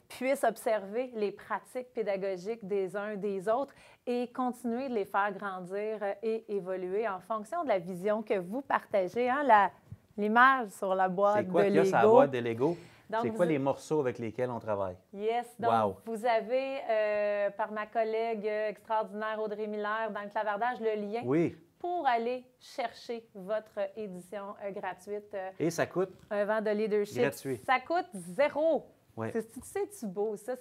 puissent observer les pratiques pédagogiques des uns des autres et continuer de les faire grandir et évoluer en fonction de la vision que vous partagez, hein, l'image sur la boîte de Lego. Sur la boîte de Lego? C'est quoi les morceaux avec lesquels on travaille? Yes. Donc, vous avez, euh, par ma collègue euh, extraordinaire Audrey Miller, dans le clavardage, le lien pour aller chercher votre édition euh, gratuite. Et ça coûte? Un vent de leadership. Gratuit. Ça coûte zéro. C'est-tu beau, ça?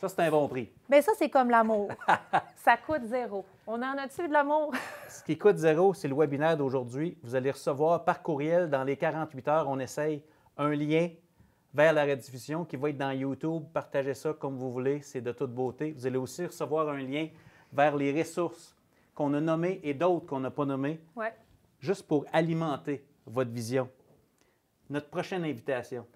Ça, c'est un bon prix. Mais ça, c'est comme l'amour. ça coûte zéro. On en a-tu de l'amour? Ce qui coûte zéro, c'est le webinaire d'aujourd'hui. Vous allez recevoir par courriel dans les 48 heures, on essaye un lien vers la rediffusion qui va être dans YouTube. Partagez ça comme vous voulez, c'est de toute beauté. Vous allez aussi recevoir un lien vers les ressources qu'on a nommées et d'autres qu'on n'a pas nommées, juste pour alimenter votre vision. Notre prochaine invitation.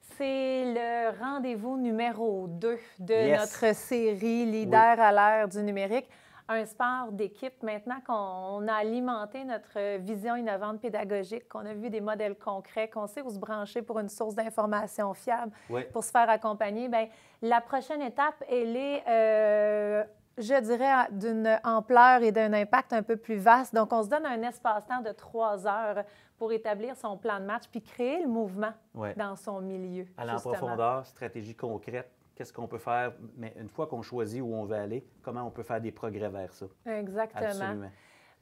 C'est le rendez-vous numéro 2 de notre série Leader à l'ère du numérique un sport d'équipe. Maintenant qu'on a alimenté notre vision innovante pédagogique, qu'on a vu des modèles concrets, qu'on sait où se brancher pour une source d'information fiable, pour se faire accompagner, bien, la prochaine étape, elle est... Euh, je dirais, d'une ampleur et d'un impact un peu plus vaste. Donc, on se donne un espace-temps de trois heures pour établir son plan de match puis créer le mouvement dans son milieu. Aller en profondeur, stratégie concrète qu'est-ce qu'on peut faire, mais une fois qu'on choisit où on veut aller, comment on peut faire des progrès vers ça. Exactement.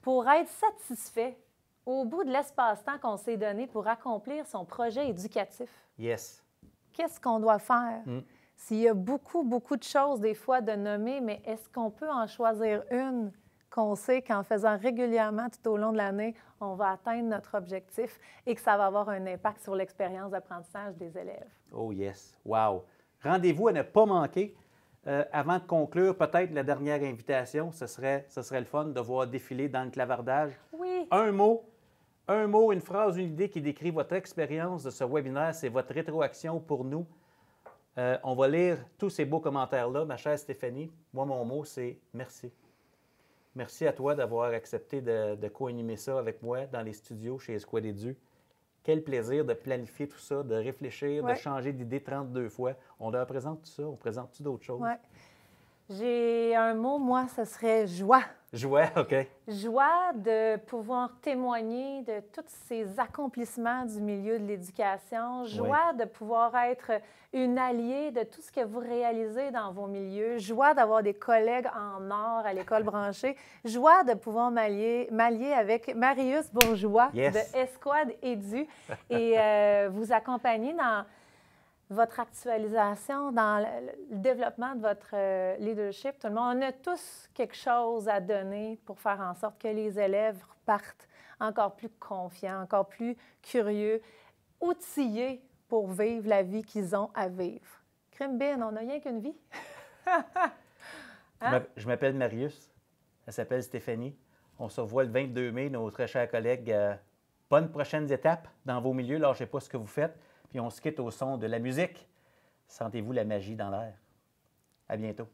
Pour être satisfait au bout de l'espace-temps qu'on s'est donné pour accomplir son projet éducatif. Yes. Qu'est-ce qu'on doit faire? Mm. S'il y a beaucoup, beaucoup de choses des fois de nommer, mais est-ce qu'on peut en choisir une qu'on sait qu'en faisant régulièrement tout au long de l'année, on va atteindre notre objectif et que ça va avoir un impact sur l'expérience d'apprentissage des élèves? Oh yes. Wow. Rendez-vous à ne pas manquer. Euh, avant de conclure, peut-être la dernière invitation, ce serait, ce serait le fun de voir défiler dans le clavardage. Oui. Un mot, un mot, une phrase, une idée qui décrit votre expérience de ce webinaire. C'est votre rétroaction pour nous. Euh, on va lire tous ces beaux commentaires-là. Ma chère Stéphanie, moi, mon mot, c'est merci. Merci à toi d'avoir accepté de, co-animer ça avec moi dans les studios chez Esquadédu. Quel plaisir de planifier tout ça, de réfléchir, de changer d'idée 32 fois. On leur présente tout ça, on présente tout d'autres choses? J'ai un mot, moi, ce serait joie. Joie, OK. Joie de pouvoir témoigner de tous ces accomplissements du milieu de l'éducation. Joie de pouvoir être une alliée de tout ce que vous réalisez dans vos milieux. Joie d'avoir des collègues en or à l'école branchée. Joie de pouvoir m'allier, avec Marius Bourgeois de Esquad Edu et euh, vous accompagner dans votre actualisation, dans le, développement de votre euh, leadership. Tout le monde, on a tous quelque chose à donner pour faire en sorte que les élèves partent encore plus confiants, encore plus curieux, outillés pour vivre la vie qu'ils ont à vivre. Crime on n'a rien qu'une vie. Hein? Je m'appelle Marius. Elle s'appelle Stéphanie. On se revoit le 22 mai, nos très chers collègues. Euh, bonnes prochaines étapes dans vos milieux. sais pas ce que vous faites. Puis on se quitte au son de la musique. Sentez-vous la magie dans l'air. À bientôt.